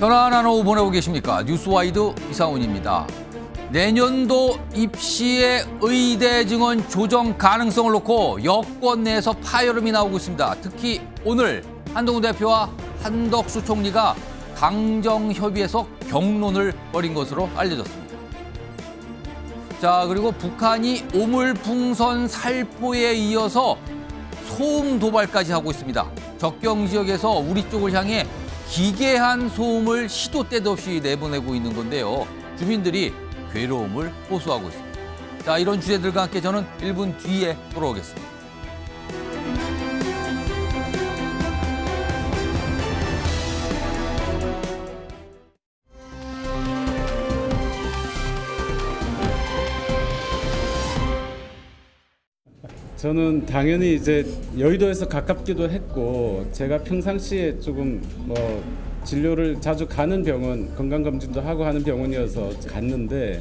편안한 오후 보내고 계십니까? 뉴스와이드 이상훈입니다. 내년도 입시의 의대 증원 조정 가능성을 놓고 여권 내에서 파열음이 나오고 있습니다. 특히 오늘 한동훈 대표와 한덕수 총리가 강정협의에서 경론을 벌인 것으로 알려졌습니다. 자, 그리고 북한이 오물풍선 살포에 이어서 소음 도발까지 하고 있습니다. 적경 지역에서 우리 쪽을 향해 기괴한 소음을 시도 때도 없이 내보내고 있는 건데요. 주민들이 괴로움을 호소하고 있습니다. 자, 이런 주제들과 함께 저는 1분 뒤에 돌아오겠습니다. 저는 당연히 이제 여의도에서 가깝기도 했고 제가 평상시에 조금 뭐 진료를 자주 가는 병원 건강검진도 하고 하는 병원이어서 갔는데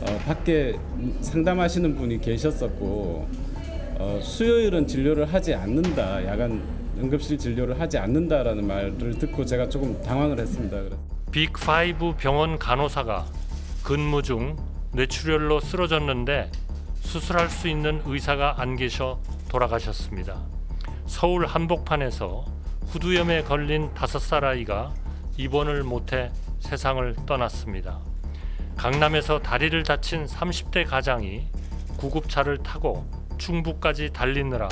어, 밖에 상담하시는 분이 계셨었고 어, 수요일은 진료를 하지 않는다 야간 응급실 진료를 하지 않는다라는 말을 듣고 제가 조금 당황을 했습니다. 빅5 병원 간호사가 근무 중 뇌출혈로 쓰러졌는데 수술할 수 있는 의사가 안 계셔 돌아가셨습니다. 서울 한복판에서 후두염에 걸린 다섯 살 아이가 입원을 못해 세상을 떠났습니다. 강남에서 다리를 다친 30대 가장이 구급차를 타고 충북까지 달리느라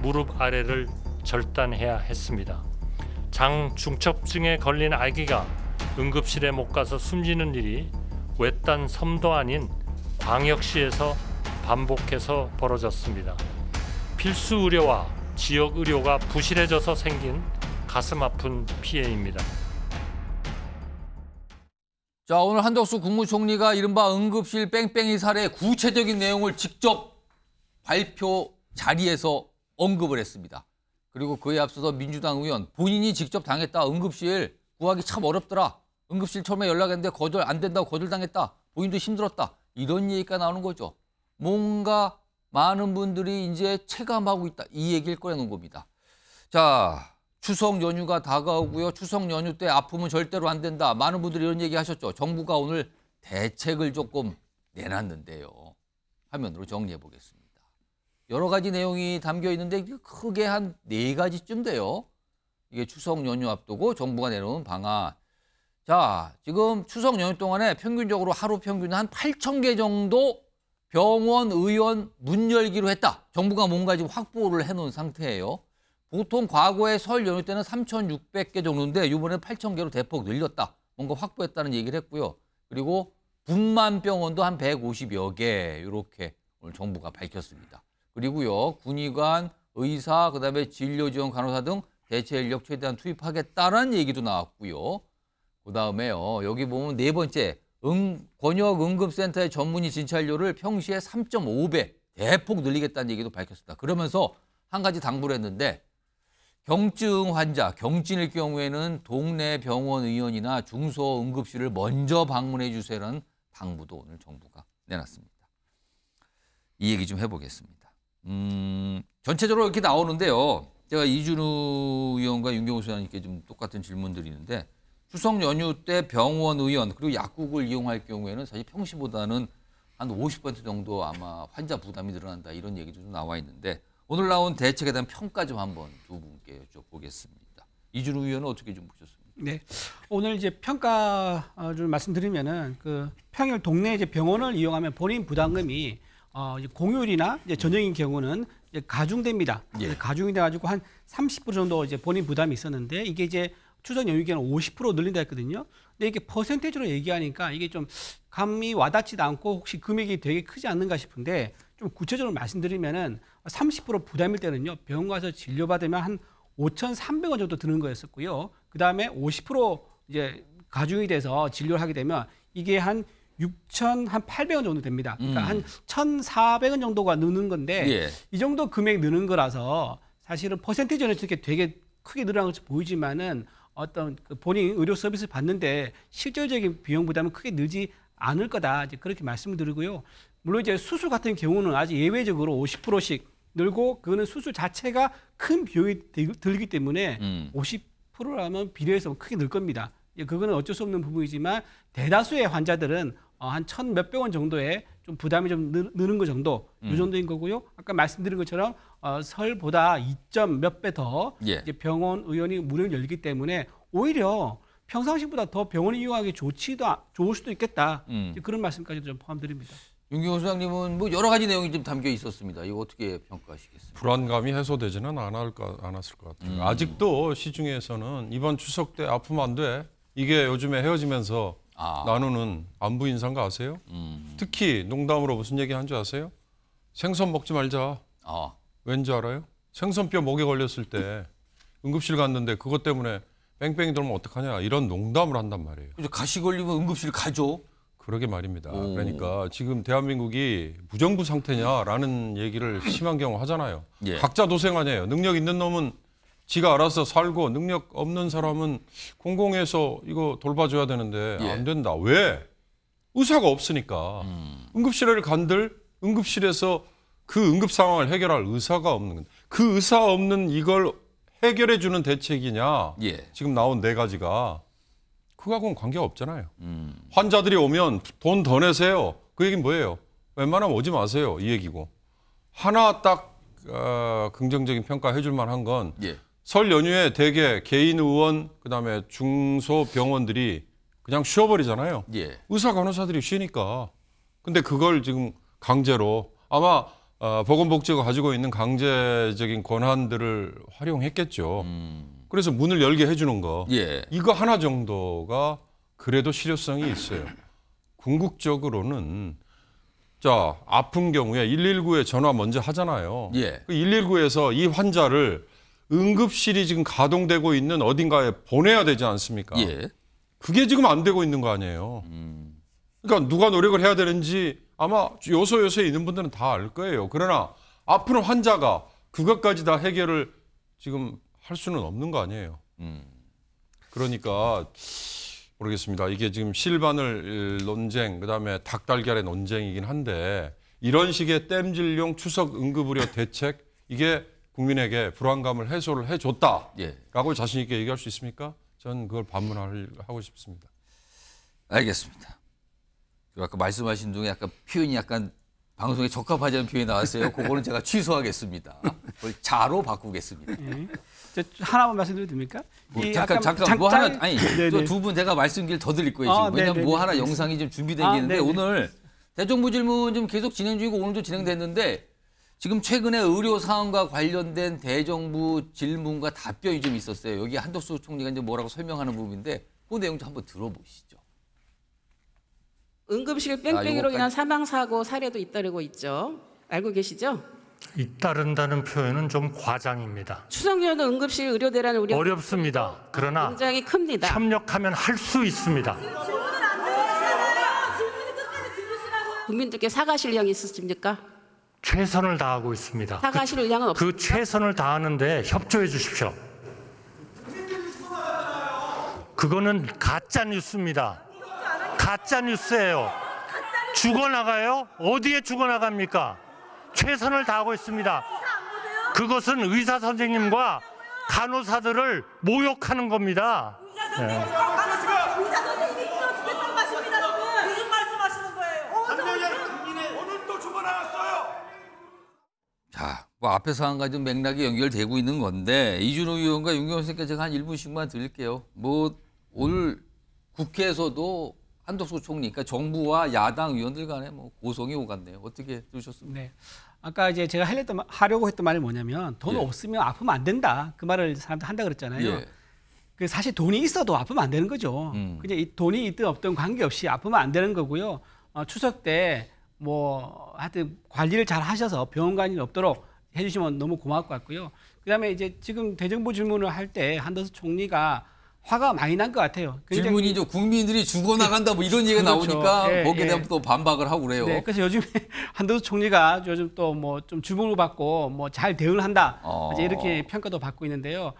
무릎 아래를 절단해야 했습니다. 장 중첩증에 걸린 아기가 응급실에 못 가서 숨지는 일이 외딴 섬도 아닌 광역시에서 반복해서 벌어졌습니다. 필수 의료와 지역 의료가 부실해져서 생긴 가슴 아픈 피해입니다. 자, 오늘 한덕수 국무총리가 이른바 응급실 뺑뺑이 사례 구체적인 내용을 직접 발표 자리에서 언급을 했습니다. 그리고 그에 앞서서 민주당 의원 본인이 직접 당했다. 응급실 구하기 참 어렵더라. 응급실 처음에 연락했는데 거절 안 된다고 거절당했다. 본인도 힘들었다. 이런 얘기가 나오는 거죠. 뭔가 많은 분들이 이제 체감하고 있다. 이 얘기를 꺼내놓은 겁니다. 자, 추석 연휴가 다가오고요. 추석 연휴 때 아프면 절대로 안 된다. 많은 분들이 이런 얘기 하셨죠. 정부가 오늘 대책을 조금 내놨는데요. 화면으로 정리해 보겠습니다. 여러 가지 내용이 담겨 있는데 크게 한 네 가지쯤 돼요. 이게 추석 연휴 앞두고 정부가 내놓은 방안. 자, 지금 추석 연휴 동안에 평균적으로 하루 평균 한 8천 개 정도 병원, 의원 문 열기로 했다. 정부가 뭔가 지금 확보를 해놓은 상태예요. 보통 과거에 설 연휴 때는 3,600개 정도인데 이번에 8,000개로 대폭 늘렸다. 뭔가 확보했다는 얘기를 했고요. 그리고 분만병원도 한 150여 개 이렇게 오늘 정부가 밝혔습니다. 그리고요. 군의관, 의사, 그다음에 진료지원 간호사 등 대체 인력 최대한 투입하겠다는 얘기도 나왔고요. 그다음에요. 여기 보면 네 번째 응, 권역응급센터의 전문의 진찰료를 평시에 3.5배 대폭 늘리겠다는 얘기도 밝혔습니다. 그러면서 한 가지 당부를 했는데 경증 환자, 경진일 경우에는 동네 병원 의원이나 중소응급실을 먼저 방문해 주세요라는 당부도 오늘 정부가 내놨습니다. 이 얘기 좀 해보겠습니다. 음, 전체적으로 이렇게 나오는데요. 제가 이준우 의원과 윤경수의원님께좀 똑같은 질문 드리는데 추석 연휴 때 병원 의원 그리고 약국을 이용할 경우에는 사실 평시보다는 한 50% 정도 아마 환자 부담이 늘어난다 이런 얘기도 좀 나와 있는데 오늘 나온 대책에 대한 평가 좀 한번 두 분께 여쭤보겠습니다. 이준우 의원은 어떻게 좀 보셨습니까? 네. 오늘 이제 평가를 말씀드리면은 그 평일 동네 이제 병원을 이용하면 본인 부담금이 어 이제 공휴일이나 이제 저녁인 경우는 이제 가중됩니다. 예. 가중이 돼 가지고 한 30% 정도 이제 본인 부담이 있었는데 이게 이제 추석 연휴 기간 50% 늘린다 했거든요. 근데 이게 퍼센테이지로 얘기하니까 이게 좀 감이 와닿지도 않고 혹시 금액이 되게 크지 않는가 싶은데 좀 구체적으로 말씀드리면은 30% 부담일 때는요. 병원 가서 진료받으면 한 5,300원 정도 드는 거였었고요. 그다음에 50% 이제 가중이 돼서 진료를 하게 되면 이게 한 6천 한 800원 정도 됩니다. 그러니까 음. 한 1,400원 정도가 느는 건데 예. 이 정도 금액 느는 거라서 사실은 퍼센테이지는 이렇게 되게 크게 늘어난 것처럼 보이지만은 어떤 그 본인 의료 서비스 받는데 실질적인 비용 부담은 크게 늘지 않을 거다. 이제 그렇게 말씀드리고요. 을 물론 이제 수술 같은 경우는 아직 예외적으로 50%씩 늘고 그거는 수술 자체가 큰 비용이 들기 때문에 음. 50%라면 비례해서 크게 늘 겁니다. 예, 그거는 어쩔 수 없는 부분이지만 대다수의 환자들은 어, 한천 몇백 원 정도의 좀 부담이 좀느 는거 정도 음. 이 정도인 거고요. 아까 말씀드린 것처럼 어, 설보다 2점 몇 배더 예. 이제 병원 의원이 문을 열기 때문에 오히려 평상시보다 더 병원 이용하기 좋지도 좋을 수도 있겠다 음. 그런 말씀까지 좀 포함드립니다. 윤경호 소장님은 뭐 여러 가지 내용이 좀 담겨 있었습니다. 이거 어떻게 평가하시겠습니까? 불안감이 해소되지는 않을까, 않았을 것 같아요. 음. 아직도 시중에서는 이번 추석 때 아프면 안 돼. 이게 요즘에 헤어지면서 아. 나누는 안부 인상가 아세요? 음. 특히 농담으로 무슨 얘기 한 줄 아세요? 생선 먹지 말자. 아. 왠지 알아요? 생선뼈 목에 걸렸을 때 응급실 갔는데 그것 때문에 뺑뺑이 돌면 어떡하냐 이런 농담을 한단 말이에요. 그죠 가시 걸리면 응급실 가죠. 그러게 말입니다. 오. 그러니까 지금 대한민국이 부정부 상태냐라는 얘기를 심한 경우 하잖아요. 예. 각자 도생 아니에요. 능력 있는 놈은 지가 알아서 살고 능력 없는 사람은 공공에서 이거 돌봐줘야 되는데 예. 안 된다. 왜? 의사가 없으니까. 음. 응급실을 간들 응급실에서 그 응급 상황을 해결할 의사가 없는 그 의사 없는 이걸 해결해 주는 대책이냐 예. 지금 나온 네 가지가 그거하고는 관계가 없잖아요. 음. 환자들이 오면 돈 더 내세요. 그 얘기는 뭐예요? 웬만하면 오지 마세요. 이 얘기고 하나 딱 어, 긍정적인 평가 해줄 만한 건설 예. 연휴에 대개 개인 의원 그다음에 중소 병원들이 그냥 쉬어버리잖아요. 예. 의사 간호사들이 쉬니까 근데 그걸 지금 강제로 아마 어, 보건복지가 가지고 있는 강제적인 권한들을 활용했겠죠. 음. 그래서 문을 열게 해주는 거. 예. 이거 하나 정도가 그래도 실효성이 있어요. 궁극적으로는 자 아픈 경우에 119에 전화 먼저 하잖아요. 예. 119에서 그 이 환자를 응급실이 지금 가동되고 있는 어딘가에 보내야 되지 않습니까? 예. 그게 지금 안 되고 있는 거 아니에요. 음. 그러니까 누가 노력을 해야 되는지 아마 요소 요소에 있는 분들은 다 알 거예요. 그러나 아픈 환자가 그것까지 다 해결을 지금 할 수는 없는 거 아니에요. 음. 그러니까 모르겠습니다. 이게 지금 실바늘 논쟁, 그다음에 닭달걀의 논쟁이긴 한데 이런 식의 땜질용 추석 응급의료 대책 이게 국민에게 불안감을 해소를 해줬다라고 예. 자신 있게 얘기할 수 있습니까? 저는 그걸 반문하고 싶습니다. 알겠습니다. 아까 말씀하신 중에 약간 표현이 약간 방송에 적합하지 않은 표현이 나왔어요. 그거는 제가 취소하겠습니다. 자로 바꾸겠습니다. 네. 하나만 말씀드려도 됩니까? 뭐, 잠깐 잠깐 장뭐 하나 아니 네, 네. 두분 제가 말씀길 더 드릴 거예요 아, 지금 아, 왜냐면 네, 뭐 하나 영상이 지 준비된 아, 있는데 네 오늘 대정부 질문 좀 계속 진행 중이고 오늘도 진행됐는데 지금 최근에 의료 상황과 관련된 대정부 질문과 답변이 좀 있었어요 여기 한덕수 총리가 이제 뭐라고 설명하는 부분인데 그 내용 좀 한번 들어보시죠. 응급실 아, 뺑뺑이로 인한 사망 사고 사례도 잇따르고 있죠. 알고 계시죠? 잇따른다는 표현은 좀 과장입니다. 추상적으 응급실 의료대란 우리 어렵습니다. 그러나 굉장히 큽니다. 협력하면 할 수 있습니다. 국민들께 사과실 의향이 있으십니까? 최선을 다하고 있습니다. 사과실 그 의향은 그 없습니까? 그 최선을 다하는데 협조해 주십시오. 그거는 가짜 뉴스입니다. 가짜 뉴스예요. 죽어나가요? 어디에 죽어나갑니까? 최선을 다하고 있습니다. 그것은 의사 선생님과 간호사들을 모욕하는 겁니다. 자, 뭐 앞에서 한 가지 맥락이 연결되고 있는 건데 이준호 의원과 윤경호 선생님께 제가 한 1분씩만 드릴게요. 뭐 오늘 국회에서도 한덕수 총리, 그러니까 정부와 야당 의원들 간에 뭐 고성이 오갔네요. 어떻게 들으셨습니까? 네. 아까 이제 제가 하려던, 하려고 했던 말이 뭐냐면 돈 예. 없으면 아프면 안 된다. 그 말을 사람들 한다 그랬잖아요. 예. 그 사실 돈이 있어도 아프면 안 되는 거죠. 음. 그냥 이 돈이 있든 없든 관계없이 아프면 안 되는 거고요. 어, 추석 때 뭐 하여튼 관리를 잘 하셔서 병원 간이 없도록 해주시면 너무 고마울 것 같고요. 그다음에 이제 지금 대정부 질문을 할 때 한덕수 총리가 화가 많이 난 것 같아요. 질문이 좀 국민들이 죽어나간다 뭐 이런 얘기가 그렇죠. 나오니까 예, 예. 거기에 대한 예. 또 반박을 하고 그래요. 네, 그래서 요즘에 한도수 총리가 요즘 또 뭐 좀 주목을 받고 뭐 잘 대응을 한다. 어. 이제 이렇게 평가도 받고 있는데요.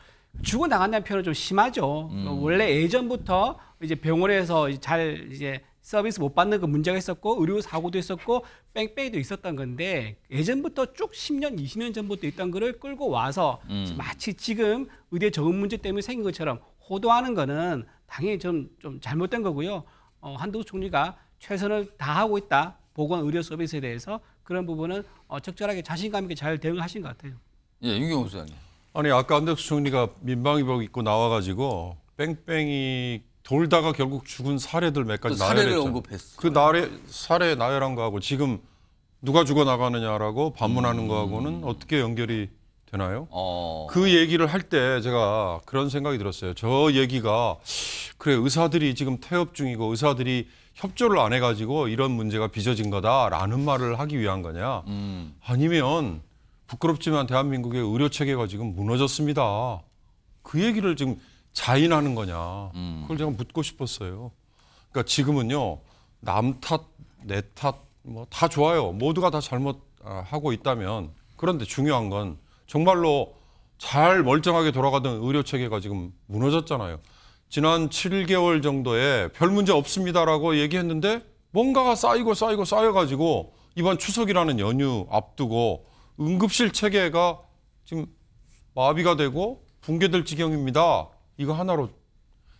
죽어나간다는 표현은 좀 심하죠. 음. 원래 예전부터 이제 병원에서 잘 이제 서비스 못 받는 그 문제가 있었고 의료 사고도 있었고 뺑뺑이도 있었던 건데 예전부터 쭉 10년, 20년 전부터 있던 거를 끌고 와서 음. 마치 지금 의대 적응 문제 때문에 생긴 것처럼 호도하는 거는 당연히 좀, 좀 잘못된 거고요. 어, 한동수 총리가 최선을 다하고 있다. 보건 의료 서비스에 대해서 그런 부분은 어, 적절하게 자신감 있게 잘 대응하신 것 같아요. 예, 윤경호 소장님. 아니 아까 한덕수 총리가 민방위복 입고 나와가지고 뺑뺑이 돌다가 결국 죽은 사례들 몇 가지 사례를 언급했어. 그 나래 사례 나열한 거하고 지금 누가 죽어 나가느냐라고 반문하는 음. 거하고는 어떻게 연결이 되나요? 어... 그 얘기를 할 때 제가 그런 생각이 들었어요. 저 얘기가 그래 의사들이 지금 퇴업 중이고 의사들이 협조를 안 해가지고 이런 문제가 빚어진 거다라는 말을 하기 위한 거냐? 음. 아니면 부끄럽지만 대한민국의 의료 체계가 지금 무너졌습니다. 그 얘기를 지금 자인하는 거냐? 음. 그걸 제가 묻고 싶었어요. 그러니까 지금은요 남 탓, 내 탓, 뭐 다 좋아요. 모두가 다 잘못하고 아, 있다면 그런데 중요한 건 정말로 잘 멀쩡하게 돌아가던 의료 체계가 지금 무너졌잖아요. 지난 7개월 정도에 별 문제 없습니다라고 얘기했는데 뭔가가 쌓이고 쌓이고 쌓여가지고 이번 추석이라는 연휴 앞두고 응급실 체계가 지금 마비가 되고 붕괴될 지경입니다. 이거 하나로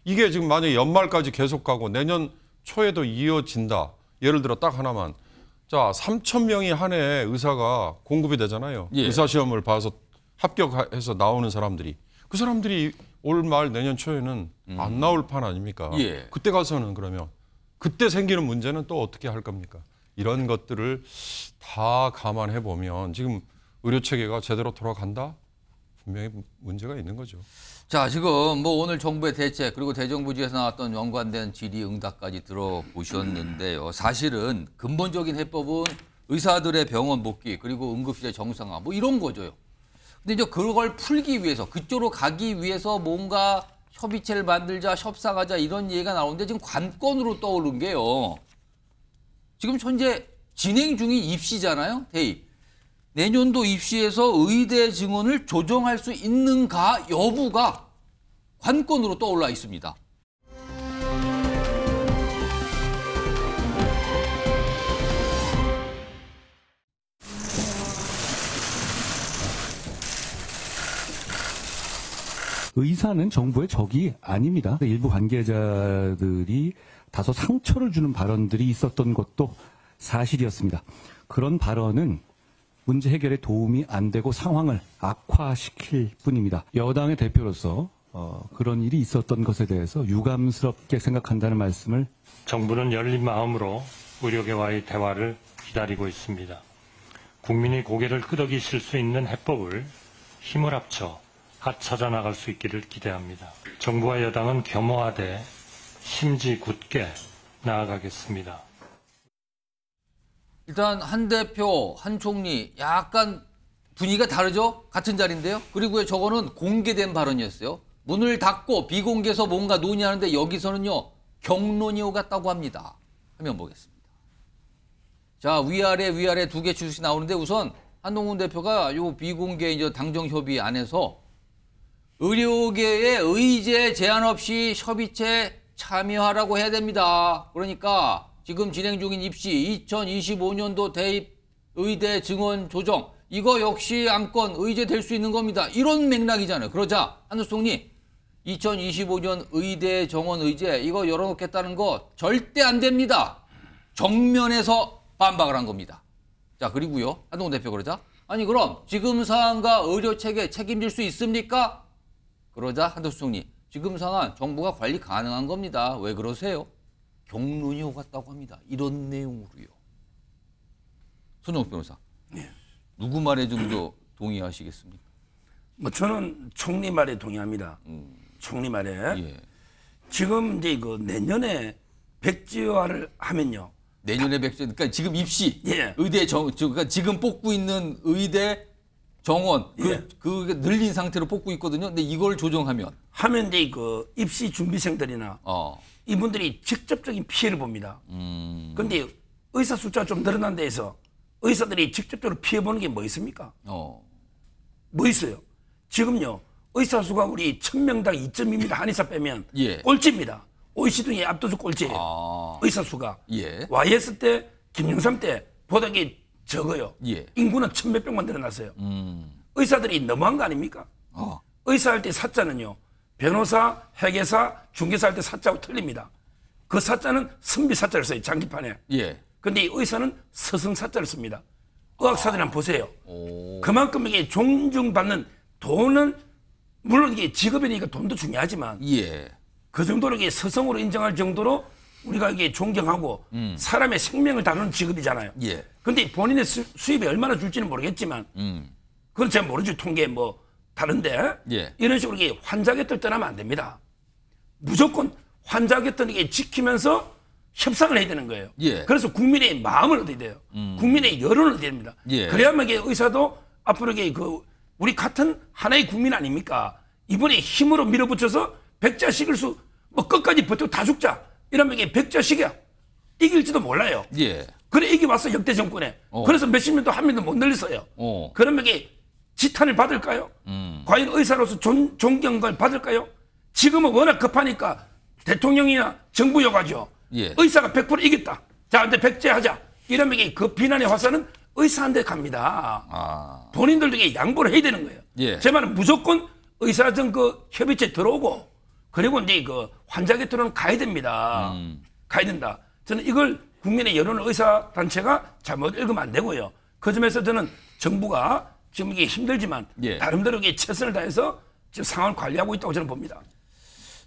이게 지금 만약에 연말까지 계속 가고 내년 초에도 이어진다. 예를 들어 딱 하나만 자, 3천 명이 한 해 의사가 공급이 되잖아요. 예. 의사 시험을 봐서 합격해서 나오는 사람들이 그 사람들이 올 말 내년 초에는 음. 안 나올 판 아닙니까? 예. 그때 가서는 그러면 그때 생기는 문제는 또 어떻게 할 겁니까? 이런 것들을 다 감안해 보면 지금 의료 체계가 제대로 돌아간다 분명히 문제가 있는 거죠. 자, 지금 뭐 오늘 정부의 대책 그리고 대정부지에서 나왔던 연관된 질의응답까지 들어보셨는데요. 사실은 근본적인 해법은 의사들의 병원 복귀 그리고 응급실의 정상화 뭐 이런 거죠. 근데 이제 그걸 풀기 위해서 그쪽으로 가기 위해서 뭔가 협의체를 만들자 협상하자 이런 얘기가 나오는데 지금 관건으로 떠오른 게요. 지금 현재 진행 중인 입시잖아요. 대입. 내년도 입시에서 의대 증원을 조정할 수 있는가 여부가 관건으로 떠올라 있습니다. 의사는 정부의 적이 아닙니다. 일부 관계자들이 다소 상처를 주는 발언들이 있었던 것도 사실이었습니다. 그런 발언은 문제 해결에 도움이 안 되고 상황을 악화시킬 뿐입니다. 여당의 대표로서 어, 그런 일이 있었던 것에 대해서 유감스럽게 생각한다는 말씀을 정부는 열린 마음으로 의료계와의 대화를 기다리고 있습니다. 국민이 고개를 끄덕이실 수 있는 해법을 힘을 합쳐 하찾아 나갈 수 있기를 기대합니다. 정부와 여당은 겸허하되 심지 굳게 나아가겠습니다. 일단 한 대표, 한 총리 약간 분위기가 다르죠? 같은 자리인데요. 그리고 저거는 공개된 발언이었어요. 문을 닫고 비공개에서 뭔가 논의하는데 여기서는요. 경론이 오갔다고 합니다. 화면 보겠습니다. 자, 위아래 위아래 두개 주식 나오는데 우선 한동훈 대표가 요 비공개 이제 당정 협의 안에서 의료계의 의제 제한 없이 협의체 참여하라고 해야 됩니다. 그러니까 지금 진행 중인 입시 2025년도 대입 의대 증원 조정 이거 역시 안건 의제될 수 있는 겁니다. 이런 맥락이잖아요. 그러자 한우 총리 2025년 의대 정원 의제 이거 열어놓겠다는 거 절대 안 됩니다. 정면에서 반박을 한 겁니다. 자 그리고요 한동 대표 그러자 아니 그럼 지금 상황과 의료 체계 책임질 수 있습니까? 그러자 한덕 총리 지금 상황 정부가 관리 가능한 겁니다. 왜 그러세요? 경론이 오갔다고 합니다. 이런 내용으로요. 손정욱 변호사. 네. 누구 말에 좀 더 동의하시겠습니까? 뭐 저는 총리 말에 동의합니다. 음. 총리 말에. 예. 지금 이제 그 내년에 백지화를 하면요. 내년에 백지 그러니까 지금 입시 예. 의대 정 그러니까 지금 뽑고 있는 의대 정원 그, 예. 그 늘린 상태로 뽑고 있거든요. 근데 이걸 조정하면 하면 이제 그 입시 준비생들이나 어. 이분들이 직접적인 피해를 봅니다. 그런데 음. 의사 숫자가 좀 늘어난 데에서 의사들이 직접적으로 피해보는 게 뭐 있습니까? 어. 뭐 있어요? 지금요. 의사 수가 우리 천명당 2점입니다 한의사 빼면 예. 꼴찌입니다. OECD의 압도적 꼴찌예요. 아. 의사 수가. 예. YS 때 김영삼 때 보다 게 적어요. 예. 인구는 천몇백만 늘어났어요. 음. 의사들이 너무한 거 아닙니까? 어. 의사할 때 사자는요. 변호사, 회계사, 중개사 할 때 사자하고 틀립니다. 그 사자는 선비 사자를 써요. 장기판에. 예. 근데 이 의사는 서승 사자를 씁니다. 의학사들 한번 보세요. 오. 그만큼 이게 존중받는 돈은 물론 이게 직업이니까 돈도 중요하지만 예. 그 정도로 이게 서성으로 인정할 정도로 우리가 이게 존경하고 음. 사람의 생명을 다루는 직업이잖아요. 예. 근데 본인의 수, 입이 얼마나 줄지는 모르겠지만 음. 그건 제가 모르죠. 통계 뭐 다른데 예. 이런 식으로 이게 환자 곁을 떠나면 안 됩니다. 무조건 환자 곁을 게 지키면서 협상을 해야 되는 거예요. 예. 그래서 국민의 마음을 얻어야 돼요. 음. 국민의 여론을 얻어야 됩니다. 예. 그래야만 이게 의사도 앞으로 이게 그 우리 같은 하나의 국민 아닙니까? 이번에 힘으로 밀어붙여서 백자 식을 수 뭐 끝까지 버티고 다 죽자 이러면 이게 백자 식이야 이길지도 몰라요. 예. 그래 이게 와서 역대 정권에. 어. 그래서 몇십 년도 한 명도 못 늘렸어요. 어. 그러면 이게 지탄을 받을까요? 음. 과연 의사로서 존, 경을 받을까요? 지금은 워낙 급하니까 대통령이나 정부 여가죠. 예. 의사가 100% 이겼다. 자, 근데 백제하자. 이러면 이그 비난의 화살은 의사한테 갑니다. 아. 본인들도 이게 양보를 해야 되는 거예요. 예. 제 말은 무조건 의사정 그 협의체 들어오고 그리고 이제 그 환자 곁으로는 가야 됩니다. 음. 가야 된다. 저는 이걸 국민의 여론 의사 단체가 잘못 읽으면 안 되고요. 그 점에서 저는 정부가 지금 이게 힘들지만 예. 나름대로 이게 최선을 다해서 지금 상황을 관리하고 있다고 저는 봅니다.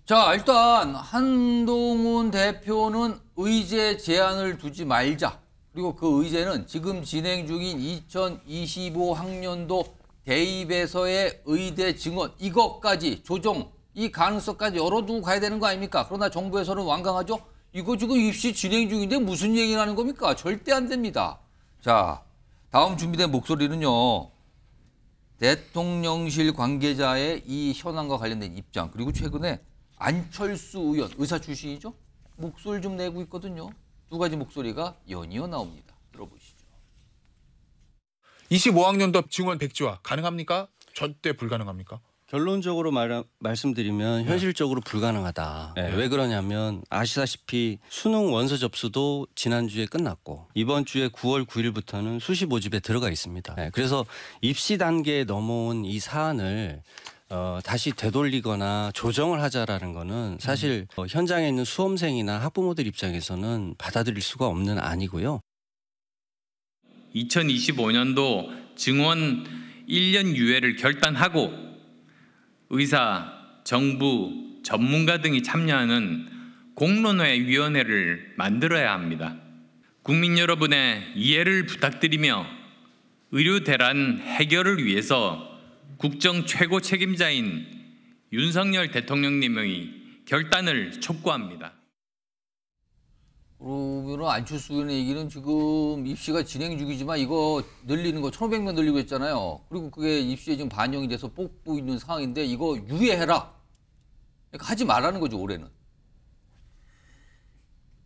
자 일단 한동훈 대표는 의제 제안을 두지 말자. 그리고 그 의제는 지금 진행 중인 2025 학년도 대입에서의 의대 증언 이것까지 조정 이 가능성까지 열어두고 가야 되는 거 아닙니까? 그러나 정부에서는 완강하죠. 이거 지금 입시 진행 중인데 무슨 얘기를 하는 겁니까? 절대 안 됩니다. 자 다음 준비된 목소리는요. 대통령실 관계자의 이 현안과 관련된 입장 그리고 최근에 안철수 의원 의사 출신이죠 목소리 좀 내고 있거든요 두 가지 목소리가 연이어 나옵니다 들어보시죠 25학년도 증원 백지화 가능합니까 절대 불가능합니까 결론적으로 말, 말씀드리면 네. 현실적으로 불가능하다. 네. 왜 그러냐면 아시다시피 수능 원서 접수도 지난주에 끝났고 이번 주에 9월 9일부터는 수시 모집에 들어가 있습니다. 네. 그래서 입시 단계에 넘어온 이 사안을 어, 다시 되돌리거나 조정을 하자라는 거는 사실 음. 어, 현장에 있는 수험생이나 학부모들 입장에서는 받아들일 수가 없는 아니고요. 2025년도 증원 1년 유예를 결단하고 의사, 정부, 전문가 등이 참여하는 공론회 위원회를 만들어야 합니다. 국민 여러분의 이해를 부탁드리며 의료 대란 해결을 위해서 국정 최고 책임자인 윤석열 대통령님의 결단을 촉구합니다. 그러면 안철수 의원 의 얘기는 지금 입시가 진행 중이지만 이거 늘리는 거 1,500명 늘리고 했잖아요. 그리고 그게 입시에 지금 반영이 돼서 뽑고 있는 상황인데 이거 유예해라. 그러니까 하지 말라는 거죠, 올해는.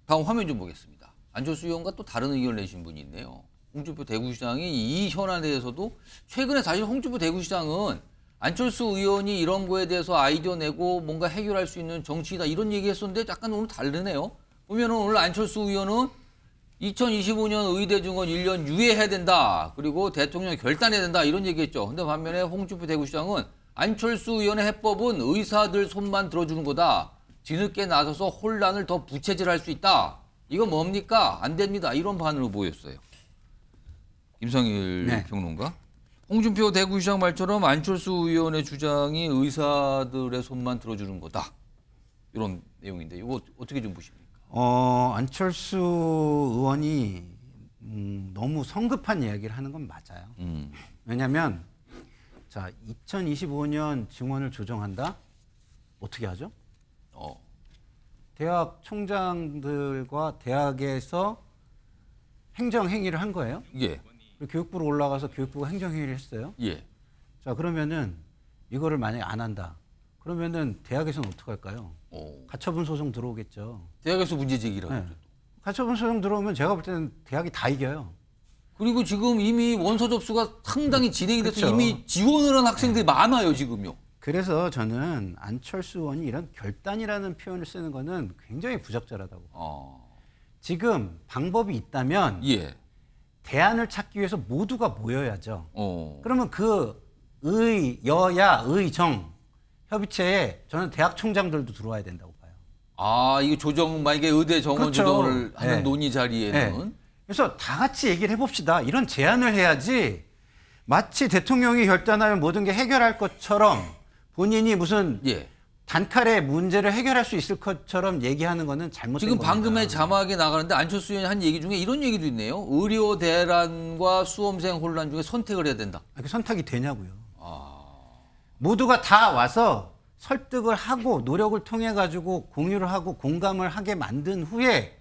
다음 화면 좀 보겠습니다. 안철수 의원과 또 다른 의견을 내신 분이 있네요. 홍준표 대구시장이 이 현안에 대해서도 최근에 사실 홍준표 대구시장은 안철수 의원이 이런 거에 대해서 아이디어 내고 뭔가 해결할 수 있는 정치이다 이런 얘기했었는데 약간 오늘 다르네요. 그러면 오늘 안철수 의원은 2025년 의대 증원 1년 유예해야 된다. 그리고 대통령 이 결단해야 된다. 이런 얘기했죠. 근데 반면에 홍준표 대구시장은 안철수 의원의 해법은 의사들 손만 들어주는 거다. 뒤늦게 나서서 혼란을 더 부채질할 수 있다. 이거 뭡니까? 안 됩니다. 이런 반으로 보였어요. 김성일 네. 평론가. 홍준표 대구시장 말처럼 안철수 의원의 주장이 의사들의 손만 들어주는 거다. 이런 내용인데 이거 어떻게 좀 보십니까? 어, 안철수 의원이 음, 너무 성급한 이야기를 하는 건 맞아요. 음. 왜냐하면 자 2025년 증원을 조정한다 어떻게 하죠? 어. 대학 총장들과 대학에서 행정 행위를 한 거예요. 예. 교육부로 올라가서 교육부가 행정 행위를 했어요. 예. 자 그러면은 이거를 만약 에안 한다. 그러면은 대학에서는 어떡 할까요? 오. 어. 가처분 소송 들어오겠죠. 대학에서 문제 제기라고. 네. 가처분 소송 들어오면 제가 볼 때는 대학이 다 이겨요. 그리고 지금 이미 원서 접수가 상당히 진행이 돼서 그렇죠. 이미 지원을 한 학생들이 네. 많아요, 지금요. 그래서 저는 안철수 의원이 이런 결단이라는 표현을 쓰는 거는 굉장히 부적절하다고. 어. 지금 방법이 있다면 예. 대안을 찾기 위해서 모두가 모여야죠. 어. 그러면 그 의, 여야, 의, 정 협의체에 저는 대학 총장들도 들어와야 된다고 봐요. 아, 이게 조정 만약에 의대 정원 그렇죠. 조정을 하는 네. 논의 자리에는 네. 그래서 다 같이 얘기를 해봅시다. 이런 제안을 해야지 마치 대통령이 결단하면 모든 게 해결할 것처럼 본인이 무슨 예. 단칼에 문제를 해결할 수 있을 것처럼 얘기하는 거는 잘못된 지금 방금의 자막에 나가는데 안철수 의원이 한 얘기 중에 이런 얘기도 있네요. 의료 대란과 수험생 혼란 중에 선택을 해야 된다. 아, 그 선택이 되냐고요. 모두가 다 와서 설득을 하고 노력을 통해 가지고 공유를 하고 공감을 하게 만든 후에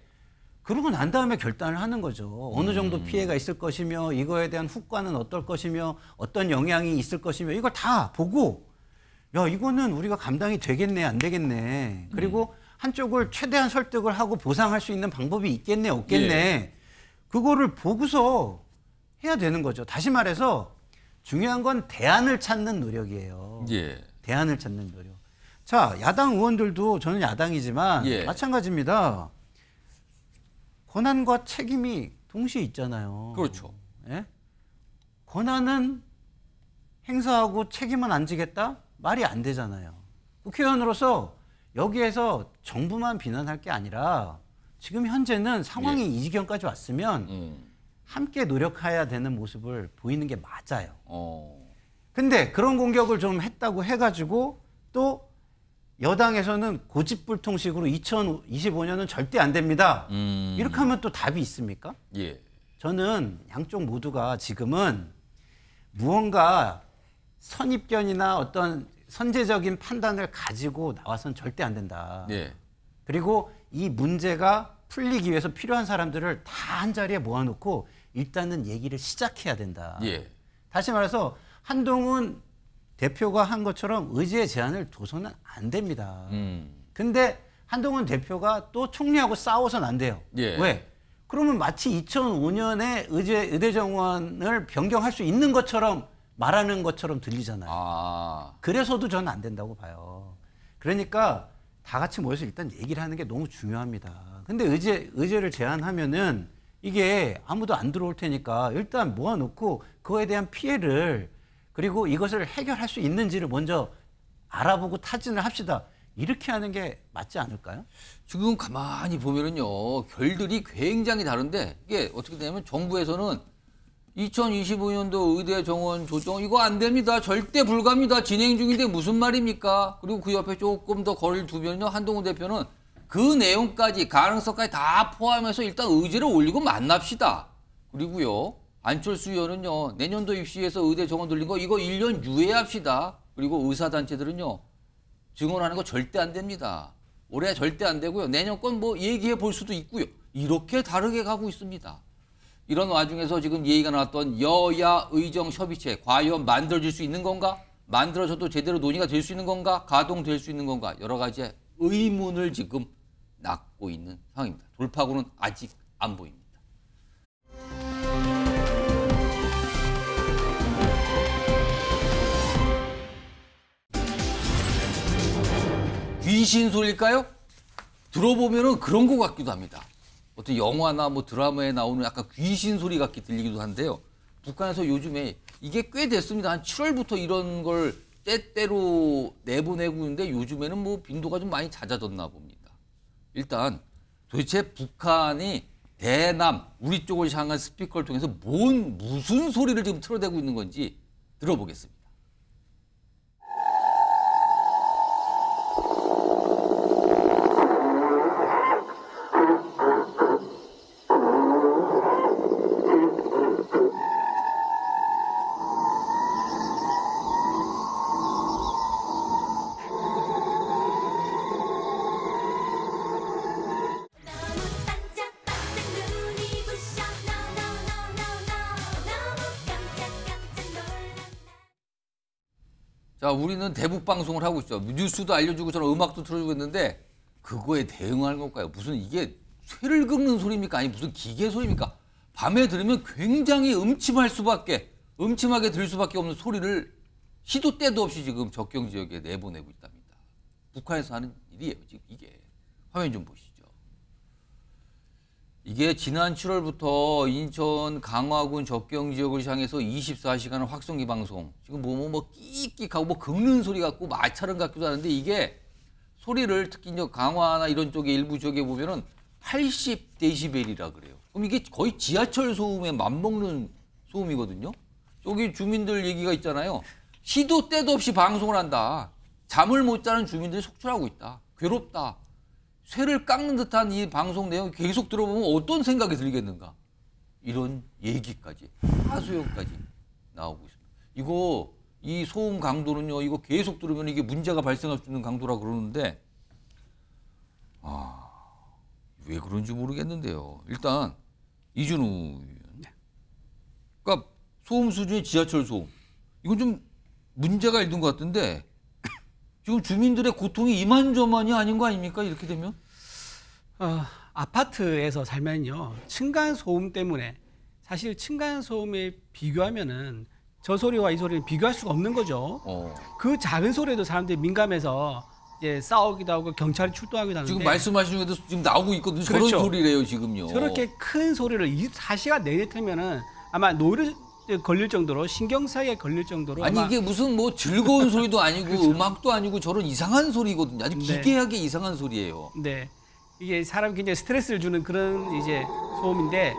그러고 난 다음에 결단을 하는 거죠. 어느 음. 정도 피해가 있을 것이며 이거에 대한 후과는 어떨 것이며 어떤 영향이 있을 것이며 이걸 다 보고 야 이거는 우리가 감당이 되겠네 안 되겠네 그리고 음. 한쪽을 최대한 설득을 하고 보상할 수 있는 방법이 있겠네 없겠네 예. 그거를 보고서 해야 되는 거죠. 다시 말해서 중요한 건 대안을 찾는 노력이에요. 예. 대안을 찾는 노력. 자, 야당 의원들도 저는 야당이지만 예. 마찬가지입니다. 권한과 책임이 동시에 있잖아요. 그렇죠. 예? 권한은 행사하고 책임은 안 지겠다? 말이 안 되잖아요. 국회의원으로서 여기에서 정부만 비난할 게 아니라 지금 현재는 상황이 예. 이 지경까지 왔으면 음. 함께 노력해야 되는 모습을 보이는 게 맞아요. 어. 근데 그런 공격을 좀 했다고 해가지고 또 여당에서는 고집불통식으로 2025년은 절대 안 됩니다. 음. 이렇게 하면 또 답이 있습니까? 예. 저는 양쪽 모두가 지금은 무언가 선입견이나 어떤 선제적인 판단을 가지고 나와선 절대 안 된다. 예. 그리고 이 문제가 풀리기 위해서 필요한 사람들을 다 한 자리에 모아놓고 일단은 얘기를 시작해야 된다. 예. 다시 말해서 한동훈 대표가 한 것처럼 의제 제안을 둬서는 안 됩니다. 그런데 음. 한동훈 대표가 또 총리하고 싸워서는 안 돼요. 예. 왜? 그러면 마치 2005년에 의제 의대 정원을 변경할 수 있는 것처럼 말하는 것처럼 들리잖아요. 아. 그래서도 저는 안 된다고 봐요. 그러니까 다 같이 모여서 일단 얘기를 하는 게 너무 중요합니다. 근데 의제 의제를 제안하면은 이게 아무도 안 들어올 테니까 일단 모아놓고 그거에 대한 피해를 그리고 이것을 해결할 수 있는지를 먼저 알아보고 타진을 합시다. 이렇게 하는 게 맞지 않을까요? 지금 가만히 보면은요 결들이 굉장히 다른데 이게 어떻게 되냐면 정부에서는 2025년도 의대 정원 조정 이거 안 됩니다 절대 불가합니다 진행 중인데 무슨 말입니까? 그리고 그 옆에 조금 더 거리를 두면요 한동훈 대표는 그 내용까지 가능성까지 다 포함해서 일단 의지를 올리고 만납시다. 그리고요. 안철수 의원은요. 내년도 입시에서 의대 정원 돌린 거 이거 1년 유예합시다. 그리고 의사단체들은요. 증언하는 거 절대 안 됩니다. 올해 절대 안 되고요. 내년 건 뭐 얘기해 볼 수도 있고요. 이렇게 다르게 가고 있습니다. 이런 와중에서 지금 얘기가 나왔던 여야 의정 협의체 과연 만들어질 수 있는 건가? 만들어져도 제대로 논의가 될 수 있는 건가? 가동될 수 있는 건가? 여러 가지 의문을 지금 낮고 있는 상황입니다. 돌파구는 아직 안 보입니다. 귀신 소리일까요? 들어보면 그런 것 같기도 합니다. 어떤 영화나 뭐 드라마에 나오는 약간 귀신 소리 같게 들리기도 한데요. 북한에서 요즘에 이게 꽤 됐습니다. 한 7월부터 이런 걸 때때로 내보내고 있는데 요즘에는 뭐 빈도가 좀 많이 잦아졌나 봅니다. 일단 도대체 북한이 대남 우리 쪽을 향한 스피커를 통해서 뭔 무슨 소리를 지금 틀어대고 있는 건지 들어보겠습니다. 우리는 대북 방송을 하고 있죠. 뉴스도 알려주고 저는 음악도 틀어주고 있는데 그거에 대응할 걸까요? 무슨 이게 쇠를 긁는 소리입니까? 아니 무슨 기계 소리입니까? 밤에 들으면 굉장히 음침할 수밖에 음침하게 들 수밖에 없는 소리를 시도 때도 없이 지금 적경 지역에 내보내고 있답니다. 북한에서 하는 일이에요. 지금 이게 화면 좀 보시죠. 이게 지난 7월부터 인천 강화군 접경 지역을 향해서 24시간 확성기 방송. 지금 뭐뭐 뭐, 뭐 끽끽하고 뭐 긁는 소리 같고 마찰은 같기도 하는데 이게 소리를 특히 이제 강화나 이런 쪽에 일부 지역에 보면은 80데시벨이라 그래요. 그럼 이게 거의 지하철 소음에 맞먹는 소음이거든요. 여기 주민들 얘기가 있잖아요. 시도 때도 없이 방송을 한다. 잠을 못 자는 주민들이 속출하고 있다. 괴롭다. 쇠를 깎는 듯한 이 방송 내용 을 계속 들어보면 어떤 생각이 들겠는가? 이런 얘기까지 하소연까지 나오고 있습니다. 이거 이 소음 강도는요. 이거 계속 들으면 이게 문제가 발생할 수 있는 강도라 그러는데 아, 왜 그런지 모르겠는데요. 일단 이준우 네. 그러니까 소음 수준이 지하철 소음. 이건 좀 문제가 있는 것 같은데 지금 주민들의 고통이 이만저만이 아닌 거 아닙니까? 이렇게 되면? 어, 아파트에서 살면요. 층간 소음 때문에 사실 층간 소음에 비교하면은 저 소리와 이 소리는 비교할 수가 없는 거죠. 어. 그 작은 소리에도 사람들이 민감해서 예, 싸우기도 하고 경찰이 출동하기도 하는데 지금 말씀하신 것도 지금 나오고 있거든요. 그렇죠. 저런 소리래요, 지금요. 저렇게 큰 소리를 24시간 내내 틀면은 아마 노를 예, 걸릴 정도로 신경사에 걸릴 정도로 아니 이게 무슨 뭐 즐거운 소리도 아니고 그렇죠. 음악도 아니고 저런 이상한 소리거든요. 아주 네. 기괴하게 네. 이상한 소리예요. 네. 이게 사람 굉장히 스트레스를 주는 그런 이제 소음인데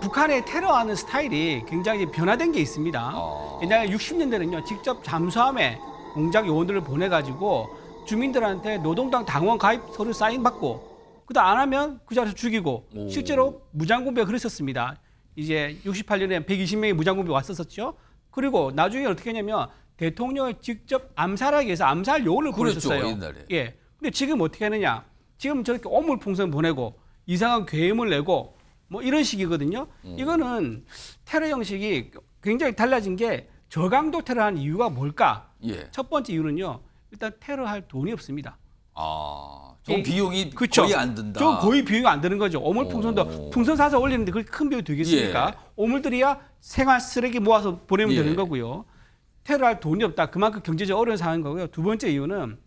북한의 테러하는 스타일이 굉장히 변화된 게 있습니다. 왜냐하면 아. 60년대는요. 직접 잠수함에 공작 요원들을 보내 가지고 주민들한테 노동당 당원 가입 서류 사인 받고 그다음 안 하면 그 자리에서 죽이고 오... 실제로 무장 공비가 그랬었습니다. 이제 68년에 120명의 무장군이 왔었었죠. 그리고 나중에 어떻게 했냐면 대통령을 직접 암살하기 위해서 암살 요원을 그렇죠, 보냈었어요. 옛날에. 예. 근데 지금 어떻게 하느냐? 지금 저렇게 오물풍선 보내고 이상한 괴임을 내고 뭐 이런 식이거든요. 음. 이거는 테러 형식이 굉장히 달라진 게 저강도 테러한 이유가 뭘까? 예. 첫 번째 이유는요. 일단 테러할 돈이 없습니다. 아. 저 예. 비용이 그쵸? 거의 안 든다. 저 거의 비용이 안 드는 거죠. 오물 풍선도 풍선 사서 올리는데 그게 큰 비용이 되겠습니까? 예. 오물들이야 생활 쓰레기 모아서 보내면 예. 되는 거고요. 테러할 돈이 없다. 그만큼 경제적 어려운 상황인 거고요. 두 번째 이유는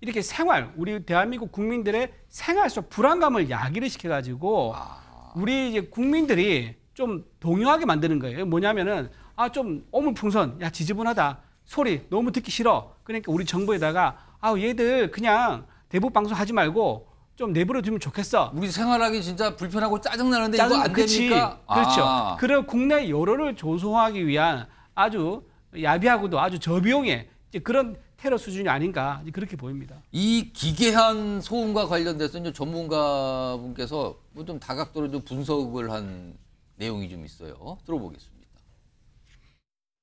이렇게 생활 우리 대한민국 국민들의 생활 속 불안감을 야기를 시켜가지고 아. 우리 이제 국민들이 좀 동요하게 만드는 거예요. 뭐냐면은 아 좀 오물풍선 야 지저분하다 소리 너무 듣기 싫어. 그러니까 우리 정부에다가 아 얘들 그냥 대북 방송 하지 말고 좀 내버려 두면 좋겠어. 우리 생활하기 진짜 불편하고 짜증나는데 짜증, 이거 안 그치, 됩니까? 그렇죠. 아. 그런 국내 여론을 조성하기 위한 아주 야비하고도 아주 저비용의 그런 테러 수준이 아닌가 그렇게 보입니다. 이 기괴한 소음과 관련돼서 이 전문가분께서 뭐 좀 다각도로 좀 분석을 한 내용이 좀 있어요. 들어보겠습니다.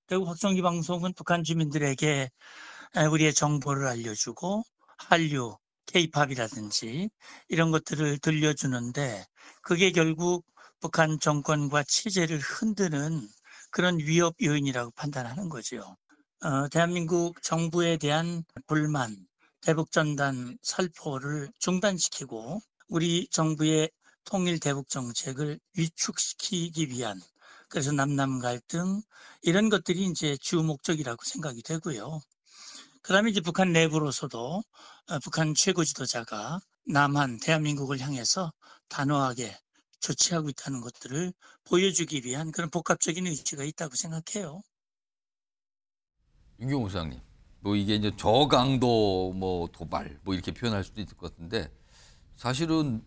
대구 확성기 방송은 북한 주민들에게 우리의 정보를 알려주고 한류, 케이팝이라든지 이런 것들을 들려주는데 그게 결국 북한 정권과 체제를 흔드는 그런 위협 요인이라고 판단하는 거죠. 어, 대한민국 정부에 대한 불만, 대북전단 살포를 중단시키고 우리 정부의 통일 대북 정책을 위축시키기 위한 그래서 남남 갈등 이런 것들이 이제 주 목적이라고 생각이 되고요. 그다음에 이제 북한 내부로서도 어, 북한 최고 지도자가 남한 대한민국을 향해서 단호하게 조치하고 있다는 것들을 보여주기 위한 그런 복합적인 의지가 있다고 생각해요. 윤경호 소장님, 뭐 이게 이제 저강도 뭐 도발 뭐 이렇게 표현할 수도 있을 것 같은데 사실은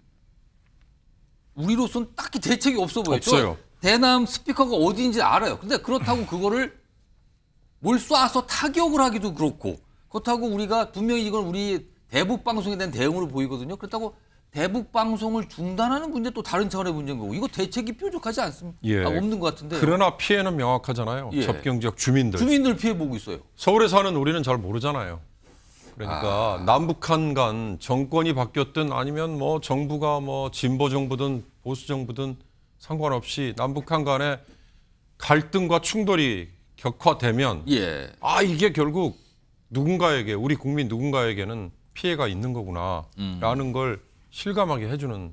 우리로선 딱히 대책이 없어 보여요. 없어요. 대남 스피커가 어디인지 알아요. 근데 그렇다고 그거를 뭘 쏴서 타격을 하기도 그렇고 그렇다고 우리가 분명히 이건 우리 대북 방송에 대한 대응으로 보이거든요. 그렇다고 대북 방송을 중단하는 문제 또 다른 차원의 문제인 거고 이거 대책이 뾰족하지 않습니다. 예. 아, 없는 것 같은데. 그러나 피해는 명확하잖아요. 예. 접경 지역 주민들. 주민들 피해 보고 있어요. 서울에 사는 우리는 잘 모르잖아요. 그러니까 아. 남북한 간 정권이 바뀌었든 아니면 뭐 정부가 뭐 진보 정부든 보수 정부든 상관없이 남북한 간에 갈등과 충돌이 격화되면 예. 아 이게 결국 누군가에게 우리 국민 누군가에게는 피해가 있는 거구나라는 음. 걸 실감하게 해주는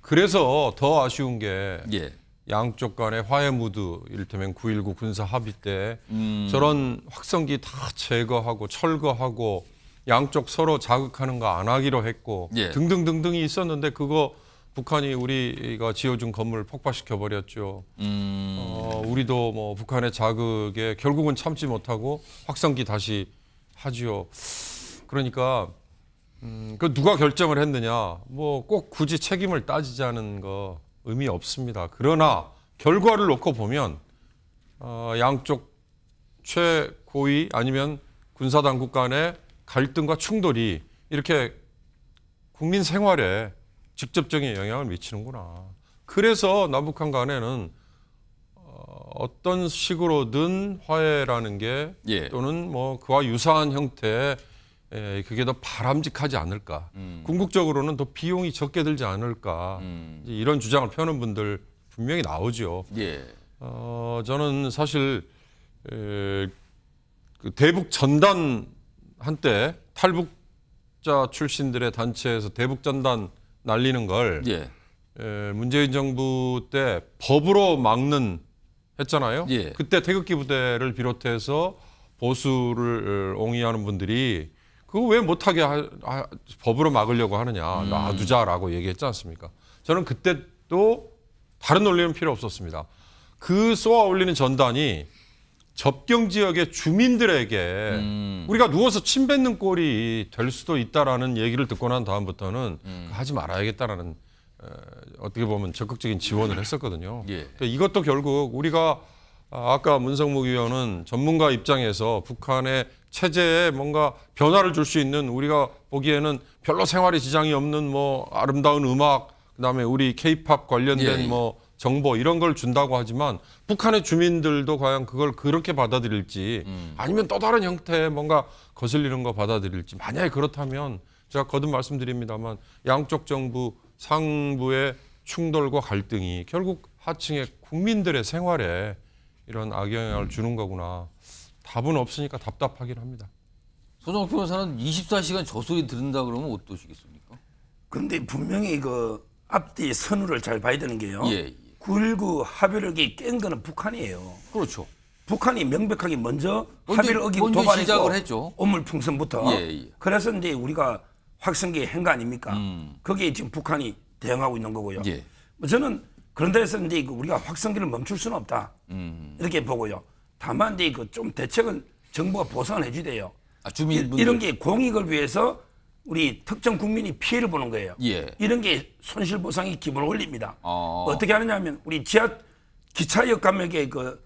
그래서 더 아쉬운 게 예. 양쪽 간의 화해 무드 이를테면 9.19 군사 합의 때 음. 저런 확성기 다 제거하고 철거하고 양쪽 서로 자극하는 거 안 하기로 했고 예. 등등등등이 있었는데 그거 북한이 우리가 지어준 건물을 폭파시켜 버렸죠. 음. 어, 우리도 뭐 북한의 자극에 결국은 참지 못하고 확성기 다시 하지요. 그러니까 음, 그 누가 결정을 했느냐, 뭐 꼭 굳이 책임을 따지자는 거 의미 없습니다. 그러나 결과를 놓고 보면 어, 양쪽 최고위 아니면 군사당국 간의 갈등과 충돌이 이렇게 국민 생활에 직접적인 영향을 미치는구나. 그래서 남북한 간에는 어, 어떤 식으로든 화해라는 게 예. 또는 뭐 그와 유사한 형태의 에, 그게 더 바람직하지 않을까. 음. 궁극적으로는 더 비용이 적게 들지 않을까. 음. 이런 주장을 펴는 분들 분명히 나오죠. 예. 어, 저는 사실 에, 그 대북 전단 한때 탈북자 출신들의 단체에서 대북 전단 날리는 걸 예. 에, 문재인 정부 때 법으로 막는 했잖아요. 예. 그때 태극기 부대를 비롯해서 보수를 어, 옹이하는 분들이 그거 왜 못하게 하, 하, 법으로 막으려고 하느냐 음. 놔두자라고 얘기했지 않습니까? 저는 그때 또 다른 논리는 필요 없었습니다. 그 쏘아 올리는 전단이 접경 지역의 주민들에게 음. 우리가 누워서 침 뱉는 꼴이 될 수도 있다라는 얘기를 듣고 난 다음부터는 음. 하지 말아야겠다라는 에, 어, 어떻게 보면 적극적인 지원을 했었거든요. 예. 그러니까 이것도 결국 우리가 아, 아까 문성무 의원은 전문가 입장에서 북한의 체제에 뭔가 변화를 줄 수 있는 우리가 보기에는 별로 생활에 지장이 없는 뭐 아름다운 음악 그다음에 우리 케이팝 관련된 예. 예. 뭐 정보 이런 걸 준다고 하지만 북한의 주민들도 과연 그걸 그렇게 받아들일지 음. 아니면 또 다른 형태의 뭔가 거슬리는 거 받아들일지 만약에 그렇다면 제가 거듭 말씀드립니다만 양쪽 정부 상부의 충돌과 갈등이 결국 하층의 국민들의 생활에 이런 악영향을 음. 주는 거구나. 답은 없으니까 답답하긴 합니다. 소정 변호사는 24시간 저 소리 들은다 그러면 어떠시겠습니까? 근데 분명히 그 앞뒤 선우를 잘 봐야 되는 게요. 예, 예. 9 1 합의를 깬 거는 북한이에요. 그렇죠. 북한이 명백하게 먼저 합의를 어기고 먼저 도발했고 시작을 했죠. 오물풍선부터. 예, 예. 그래서 이제 우리가 확성기에 거 아닙니까? 음. 거기에 지금 북한이 대응하고 있는 거고요. 예. 뭐 저는 그런 데서 이제 우리가 확성기를 멈출 수는 없다. 음. 이렇게 보고요. 다만 이제 그 좀 대책은 정부가 보상 해주대요. 아, 주민분들. 이런 게 공익을 위해서 우리 특정 국민이 피해를 보는 거예요. 예. 이런 게 손실 보상의 기본을 올립니다. 어. 어떻게 하느냐 하면 우리 지하 기차역 감역에 그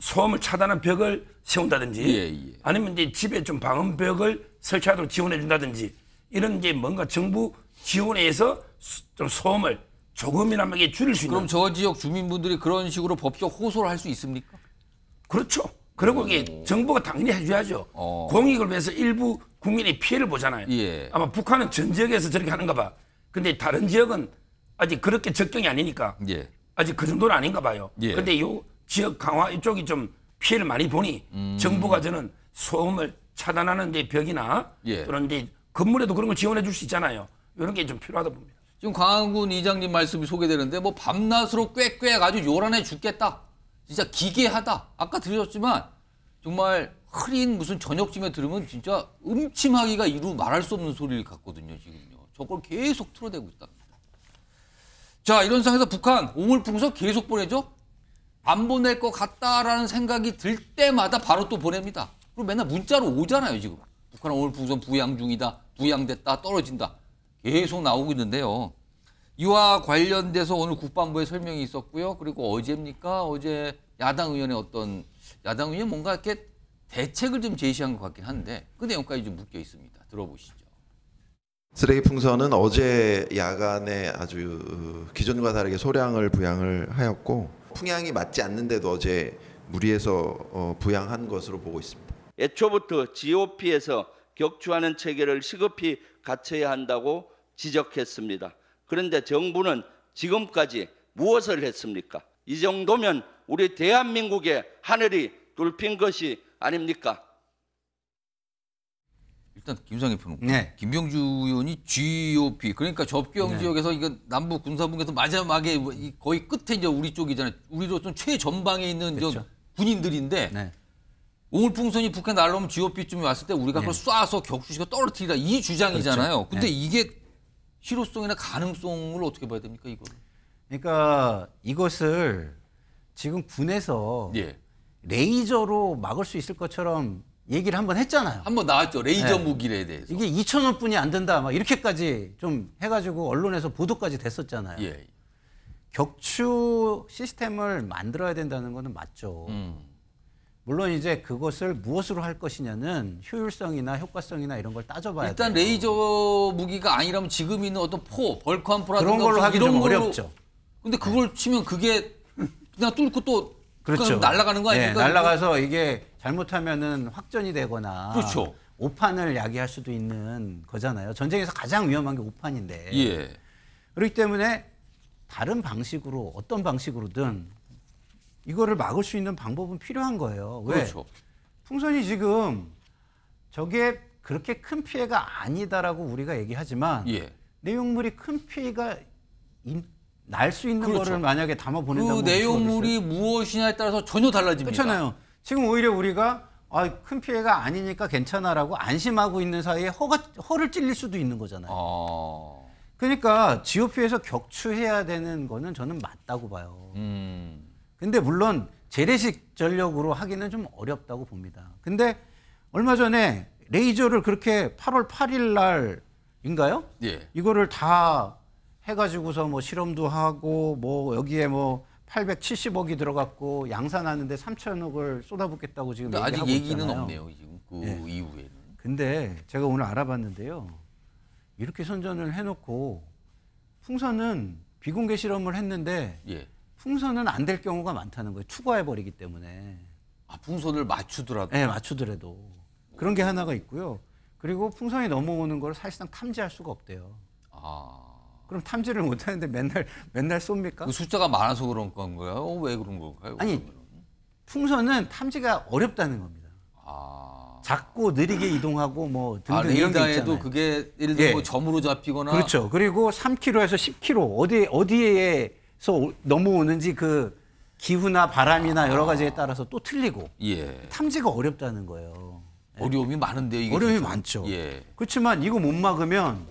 소음을 차단한 벽을 세운다든지 예, 예. 아니면 이제 집에 좀 방음벽을 설치하도록 지원해 준다든지 이런 게 뭔가 정부 지원에 서좀 소음을 조금이나마 줄일 수 있는 그럼 저 지역 주민분들이 그런 식으로 법적 호소를 할 수 있습니까? 그렇죠. 그리고 이게 정부가 당연히 해줘야죠. 어. 공익을 위해서 일부 국민의 피해를 보잖아요. 예. 아마 북한은 전 지역에서 저렇게 하는가 봐. 근데 다른 지역은 아직 그렇게 적경이 아니니까 예. 아직 그 정도는 아닌가 봐요. 예. 근데 요 지역 강화 이쪽이 좀 피해를 많이 보니 음. 정부가 저는 소음을 차단하는 데 벽이나 예. 또는 이 건물에도 그런 걸 지원해 줄 수 있잖아요. 이런 게 좀 필요하다 봅니다. 지금 광한군 이장님 말씀이 소개되는데 뭐 밤낮으로 꽥꽥 아주 요란해 죽겠다. 진짜 기괴하다. 아까 들으셨지만 정말 흐린 무슨 저녁쯤에 들으면 진짜 음침하기가 이루 말할 수 없는 소리를 갖거든요, 지금요. 저걸 계속 틀어대고 있답니다. 자, 이런 상황에서 북한 오물풍선 계속 보내죠? 안 보낼 것 같다라는 생각이 들 때마다 바로 또 보냅니다. 그리고 맨날 문자로 오잖아요, 지금. 북한 오물풍선 부양 중이다, 부양됐다, 떨어진다. 계속 나오고 있는데요. 이와 관련돼서 오늘 국방부의 설명이 있었고요. 그리고 어제입니까? 어제 야당 의원의 어떤, 야당 의원 뭔가 이렇게 대책을 좀 제시한 것 같긴 한데 그 내용까지 좀 묶여 있습니다. 들어보시죠. 쓰레기 풍선은 어제 야간에 아주 어, 기존과 다르게 소량을 부양을 하였고 풍향이 맞지 않는데도 어제 무리해서 어, 부양한 것으로 보고 있습니다. 애초부터 GOP에서 격추하는 체계를 시급히 갖춰야 한다고 지적했습니다. 그런데 정부는 지금까지 무엇을 했습니까? 이 정도면 우리 대한민국의 하늘이 뚫힌 것이 아닙니까? 일단 김상희 평론 네. 김병주 의원이 GOP 그러니까 접경 네. 지역에서 이거 남북 군사분에서 마지막에 거의 끝에 이제 우리 쪽이잖아요. 우리로 좀 최전방에 있는 그렇죠. 군인들인데 네. 오물풍선이 북한 날라오면 GOP쯤에 왔을 때 우리가 네. 그걸 쏴서 격추시켜 떨어뜨리라 이 주장이잖아요. 그렇죠. 근데 네. 이게 실효성이나 가능성을 어떻게 봐야 됩니까 이거? 그러니까 이것을 지금 군에서 예. 레이저로 막을 수 있을 것처럼 얘기를 한번 했잖아요. 한번 나왔죠. 레이저 네. 무기에 대해서. 이게 2천 원뿐이 안 된다. 막 이렇게까지 좀 해가지고 언론에서 보도까지 됐었잖아요. 예. 격추 시스템을 만들어야 된다는 것은 맞죠. 음. 물론 이제 그것을 무엇으로 할 것이냐는 효율성이나 효과성이나 이런 걸 따져봐야 일단 돼요. 레이저 무기가 아니라면 지금 있는 어떤 포, 벌크한 포라든가 그런 걸로 하기 좀 걸로... 어렵죠. 근데 그걸 치면 그게 그냥 뚫고 또 그렇죠. 날아가는 거 예, 아닙니까? 네, 날아가서 이게 잘못하면은 확전이 되거나 그렇죠. 오판을 야기할 수도 있는 거잖아요. 전쟁에서 가장 위험한 게 오판인데. 예. 그렇기 때문에 다른 방식으로 어떤 방식으로든 이거를 막을 수 있는 방법은 필요한 거예요. 왜? 그렇죠. 풍선이 지금 저게 그렇게 큰 피해가 아니다라고 우리가 얘기하지만 예. 내용물이 큰 피해가 날수 있는 그렇죠. 거를 만약에 담아 보낸다면 그 내용물이 무엇이냐에 따라서 전혀 달라집니다. 그렇잖아요. 지금 오히려 우리가 아, 큰 피해가 아니니까 괜찮아라고 안심하고 있는 사이에 허가, 허를 찔릴 수도 있는 거잖아요. 아... 그러니까 지오피에서 격추해야 되는 거는 저는 맞다고 봐요. 음... 근데 물론 재래식 전력으로 하기는 좀 어렵다고 봅니다. 근데 얼마 전에 레이저를 그렇게 8월 8일 날인가요? 예. 이거를 다 해가지고서 뭐 실험도 하고 뭐 여기에 뭐 870억이 들어갔고 양산하는데 3천억을 쏟아붓겠다고 지금 그러니까 아직 얘기는 있잖아요. 없네요 지금 그 네. 이후에는. 근데 제가 오늘 알아봤는데요 이렇게 선전을 해놓고 풍선은 비공개 실험을 했는데 예. 풍선은 안 될 경우가 많다는 거예요 추가해 버리기 때문에. 아 풍선을 맞추더라도. 네 맞추더라도 그런 게 하나가 있고요. 그리고 풍선이 넘어오는 걸 사실상 탐지할 수가 없대요. 아. 그럼 탐지를 못 하는데 맨날 맨날 쏩니까? 그 숫자가 많아서 그런 건 거야. 어, 왜 그런 걸까요? 아니 그러면? 풍선은 탐지가 어렵다는 겁니다. 아... 작고 느리게 이동하고 뭐 등등 아, 이런 게 있잖아요. 그게 예를 들어 예. 뭐 점으로 잡히거나 그렇죠. 그리고 3km에서 10km 어디 어디에서 넘어오는지 그 기후나 바람이나 아... 여러 가지에 따라서 또 틀리고 예. 탐지가 어렵다는 거예요. 예. 어려움이 많은데 이게 어려움이 진짜. 많죠. 예. 그렇지만 이거 못 막으면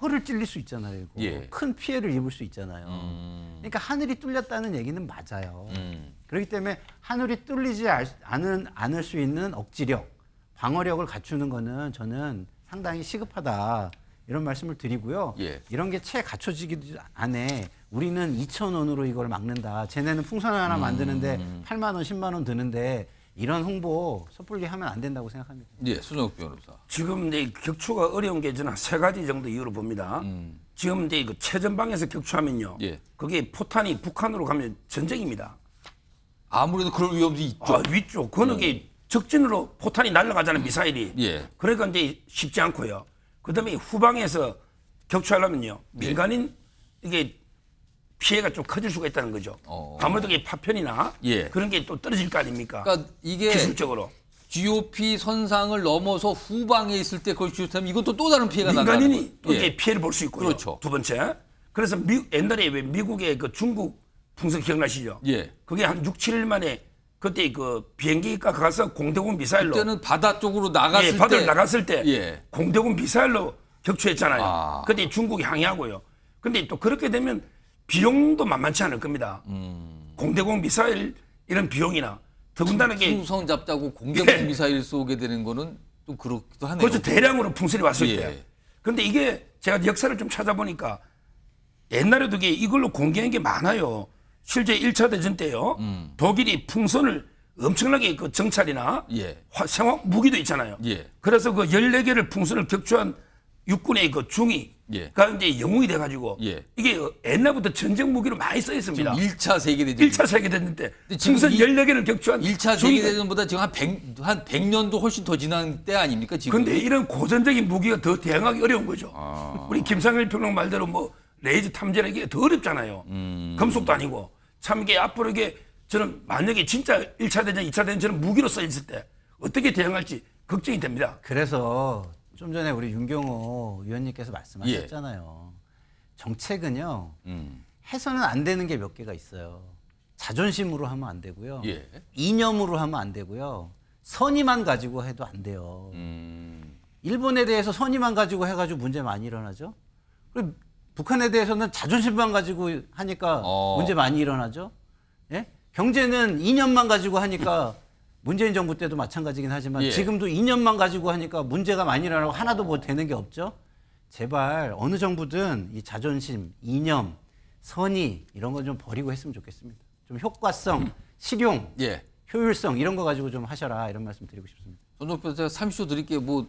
허를 찔릴 수 있잖아요. 예. 큰 피해를 입을 수 있잖아요. 음. 그러니까 하늘이 뚫렸다는 얘기는 맞아요. 음. 그렇기 때문에 하늘이 뚫리지 않은, 않을 수 있는 억지력, 방어력을 갖추는 거는 저는 상당히 시급하다. 이런 말씀을 드리고요. 예. 이런 게 채 갖춰지기 안에 우리는 2천 원으로 이걸 막는다. 쟤네는 풍선 하나 음. 만드는데 음. 8만 원, 10만 원 드는데 이런 홍보 섣불리 하면 안 된다고 생각합니다. 예, 수정 변호사. 지금 이제 격추가 어려운 게 저는 세 가지 정도 이유로 봅니다. 음. 지금 이제 그 최전방에서 격추하면요. 예. 그게 포탄이 북한으로 가면 전쟁입니다. 아무래도 그럴 위험이 있죠. 아, 있죠. 그는 게 음. 적진으로 포탄이 날아가잖아요, 미사일이. 예. 그러니까 이제 쉽지 않고요. 그다음에 후방에서 격추하려면요. 예. 민간인 이게 피해가 좀 커질 수가 있다는 거죠. 어. 아무래도 이 파편이나 예. 그런 게 또 떨어질 거 아닙니까? 그러니까 이게 기술적으로 GOP 선상을 넘어서 후방에 있을 때 그걸 주셨다면 이것도또 다른 피해가 나다는 거죠. 민간인이 또 예. 피해를 볼 수 있고요. 그렇죠. 두 번째. 그래서 미, 옛날에 왜 미국의 그 중국 풍선 기억나시죠? 예. 그게 한 6, 7일 만에 그때 그 비행기가 가서 공대공 미사일로 그때는 바다 쪽으로 나갔을 예, 바다로 때 나갔을 때 예. 공대공 미사일로 격추했잖아요. 아. 그때 중국이 항의하고요. 근데 또 그렇게 되면 비용도 만만치 않을 겁니다. 음. 공대공 미사일 이런 비용이나 더군다나 게 풍선 잡자고 공대공 예. 미사일 쏘게 되는 거는 좀 그렇기도 하네요. 그렇죠. 대량으로 풍선이 왔을 예. 때. 그런데 이게 제가 역사를 좀 찾아보니까 옛날에도 이 이걸로 공개한 게 많아요. 실제 1차 대전 때요. 음. 독일이 풍선을 엄청나게 그 정찰이나 예. 화, 생화 무기도 있잖아요. 예. 그래서 그 14개를 풍선을 격추한 육군의 그 중위 예. 가 이제 영웅이 돼가지고 예. 이게 옛날부터 전쟁 무기로 많이 써 있습니다. 1차 세계대전. 1차 세계대전 때지선 14개를 격추한 1차 세계대전보다 지금 한 100, 한 100년도 훨씬 더 지난 때 아닙니까? 지금. 근데 이런 고전적인 무기가 더 대응하기 어려운 거죠. 아... 우리 김상일 평론 말대로 뭐 레이저 탐지나 이게 더 어렵잖아요. 음... 금속도 아니고. 참 이게 앞으로 이게 저는 만약에 진짜 1차 대전, 2차 대전처럼 무기로 써 있을 때 어떻게 대응할지 걱정이 됩니다. 그래서 좀 전에 우리 윤경호 위원님께서 말씀하셨잖아요. 예. 정책은요. 음. 해서는 안 되는 게 몇 개가 있어요. 자존심으로 하면 안 되고요. 예. 이념으로 하면 안 되고요. 선의만 가지고 해도 안 돼요. 음. 일본에 대해서 선의만 가지고 해가지고 문제 많이 일어나죠. 그리고 북한에 대해서는 자존심만 가지고 하니까 어. 문제 많이 일어나죠. 예? 경제는 이념만 가지고 하니까 문재인 정부 때도 마찬가지긴 하지만 예. 지금도 2년만 가지고 하니까 문제가 많이 일어나고 하나도 뭐 되는 게 없죠. 제발 어느 정부든 이 자존심, 이념, 선의 이런 건 좀 버리고 했으면 좋겠습니다. 좀 효과성, 실용, 예. 효율성 이런 거 가지고 좀 하셔라 이런 말씀 드리고 싶습니다. 손석표 제가 30초 드릴게요. 뭐,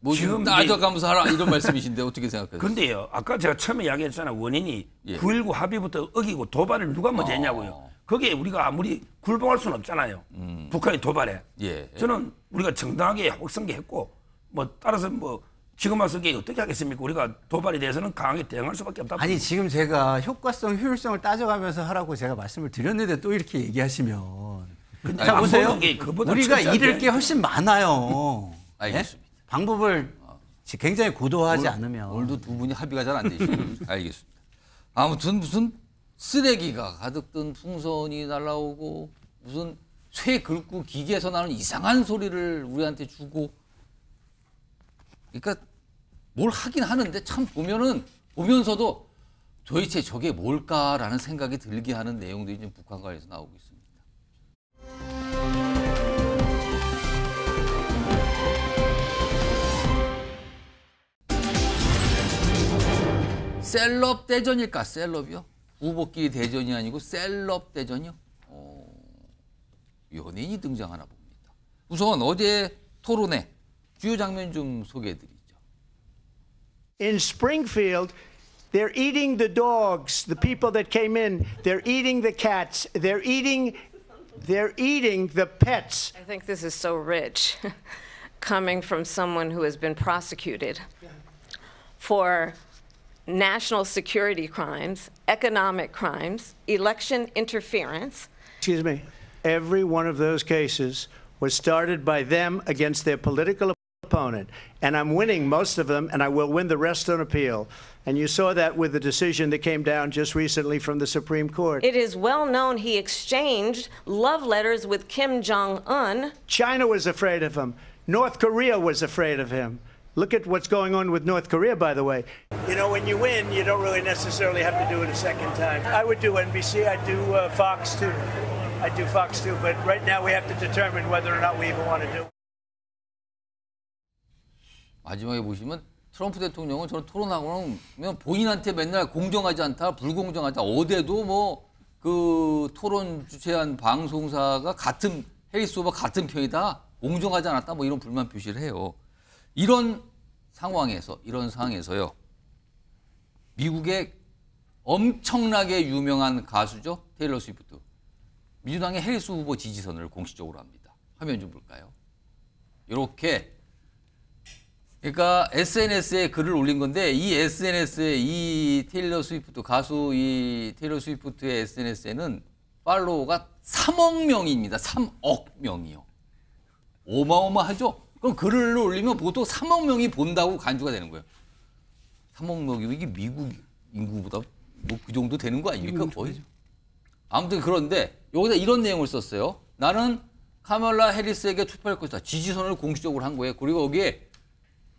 뭐 지금 따져가면서 하라 이런 말씀이신데 어떻게 생각하세요? 근데요. 아까 제가 처음에 이야기했잖아요. 원인이 예. 9.19 합의부터 어기고 도발을 누가 먼저 했냐고요. 거기에 우리가 아무리 굴복할 수는 없잖아요. 음. 북한이 도발해. 예, 예, 저는 우리가 정당하게 혹성계했고 뭐 따라서 뭐 지금 와서 이게 어떻게 하겠습니까? 우리가 도발에 대해서는 강하게 대응할 수밖에 없다. 아니 지금 제가 효과성, 효율성을 따져가면서 하라고 제가 말씀을 드렸는데 또 이렇게 얘기하시면 근데 자 보세요. 우리가 잃을 게 훨씬 많아요. 네? 알겠습니다. 네? 방법을 굉장히 고도화하지 올, 않으면 오늘도 두 분이 합의가 잘 안 되시죠. 알겠습니다. 아무튼 무슨 쓰레기가 가득 든 풍선이 날라오고 무슨 쇠 긁고 기계에서 나는 이상한 소리를 우리한테 주고 그러니까 뭘 하긴 하는데 참 보면은 보면서도 도대체 저게 뭘까라는 생각이 들게 하는 내용들이 지금 북한과에서 나오고 있습니다. 셀럽 대전일까? 셀럽이요? 우복기 대전이 아니고 셀럽 대전이요. 어, 연예인이 등장하나 봅니다. 우선 어제 토론회 주요 장면 좀 소개해드리죠. In Springfield, they're eating the dogs. The people that came in, they're eating the cats. They're eating, they're eating the pets. I think this is so rich, coming from someone who has been prosecuted for national security crimes, economic crimes, election interference. Excuse me. Every one of those cases was started by them against their political opponent. And I'm winning most of them, and I will win the rest on appeal. And you saw that with the decision that came down just recently from the Supreme Court. It is well known he exchanged love letters with Kim Jong un. China was afraid of him, North Korea was afraid of him. Look at what's going on with North Korea, by the way. You know, when you win, you don't really necessarily have to do it a second time. I would do NBC, I'd do uh, Fox too. I do Fox too, but right now we have to determine whether or not we even want to do. 마지막에 보시면 트럼프 대통령은 저런 토론하고는 본인한테 맨날 공정하지 않다, 불공정하다, 어디에도 뭐 그 토론 주최한 방송사가 같은 해리스 오버 같은 편이다, 공정하지 않았다 뭐 이런 불만 표시를 해요. 이런 상황에서 이런 상황에서요. 미국의 엄청나게 유명한 가수죠. 테일러 스위프트. 민주당의 해스 후보 지지선을 공식적으로 합니다. 화면 좀 볼까요? 이렇게 그러니까 SNS에 글을 올린 건데 이 SNS에 이 테일러 스위프트 가수 이 테일러 스위프트의 SNS에는 팔로워가 3억 명입니다. 3억 명이요. 어마어마하죠? 그럼 글을 올리면 보통 3억 명이 본다고 간주가 되는 거예요. 3억 명이 이게 미국 인구보다 뭐 그 정도 되는 거 아닙니까? 거의. 아무튼 그런데 여기다 이런 내용을 썼어요. 나는 카멀라 해리스에게 투표할 것이다. 지지선을 공식적으로 한 거예요. 그리고 여기에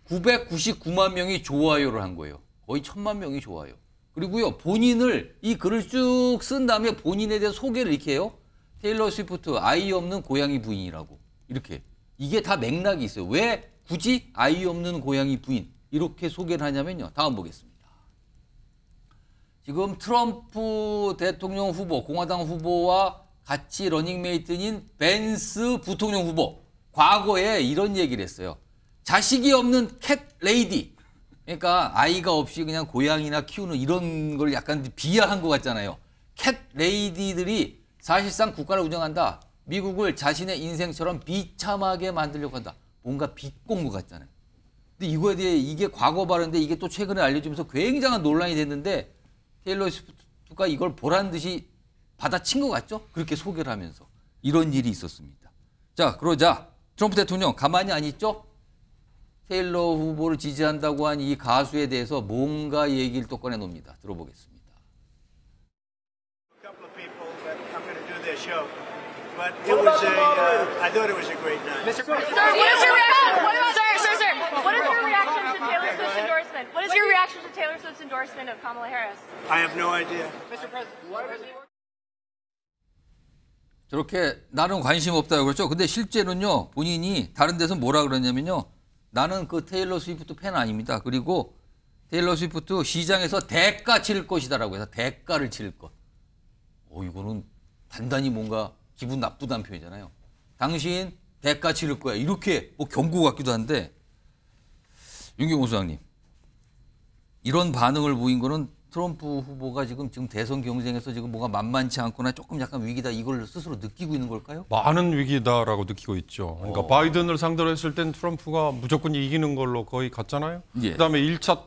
999만 명이 좋아요를 한 거예요. 거의 천만 명이 좋아요. 그리고요 본인을 이 글을 쭉 쓴 다음에 본인에 대한 소개를 이렇게 해요. 테일러 스위프트 아이 없는 고양이 부인이라고 이렇게 이게 다 맥락이 있어요. 왜 굳이 아이 없는 고양이 부인 이렇게 소개를 하냐면요. 다음 보겠습니다. 지금 트럼프 대통령 후보, 공화당 후보와 같이 러닝메이트인 벤스 부통령 후보 과거에 이런 얘기를 했어요. 자식이 없는 캣 레이디. 그러니까 아이가 없이 그냥 고양이나 키우는 이런 걸 약간 비하한 것 같잖아요. 캣 레이디들이 사실상 국가를 운영한다. 미국을 자신의 인생처럼 비참하게 만들려고 한다. 뭔가 빚공무 같잖아요. 근데 이거에 대해 이게 과거 발언인데 이게 또 최근에 알려지면서 굉장한 논란이 됐는데 테일러 스위프트가 이걸 보란 듯이 받아친 것 같죠? 그렇게 소개를 하면서 이런 일이 있었습니다. 자 그러자 트럼프 대통령 가만히 안 있죠? 테일러 후보를 지지한다고 한 이 가수에 대해서 뭔가 얘기를 또 꺼내 놓 놉니다. 들어보겠습니다. But it was a, uh, I thought it was a great night. Mr. Sir, what is your reaction? What is, sir, sir, sir, what is your reaction to Taylor Swift's endorsement? What is your reaction to Taylor Swift's endorsement of Kamala Harris? I have no idea. Mr. President, what is your... 저렇게 나는 관심 없다고 그랬죠. 근데 실제로는요, 본인이 다른 데서 뭐라 그러냐면요. 나는 그 테일러 스위프트 팬 아닙니다. 그리고 테일러 스위프트 시장에서 대가 칠 것이다라고 해서 대가를 칠 것. 어, 이거는 단단히 뭔가 기분 나쁘다는 표현이잖아요. 당신 대가 치를 거야. 이렇게 뭐 경고 같기도 한데 윤경호 소장님 이런 반응을 보인 거는 트럼프 후보가 지금 지금 대선 경쟁에서 지금 뭐가 만만치 않거나 조금 약간 위기다 이걸 스스로 느끼고 있는 걸까요? 많은 위기다라고 느끼고 있죠. 그러니까 어. 바이든을 상대로 했을 땐 트럼프가 무조건 이기는 걸로 거의 갔잖아요. 예. 그다음에 1차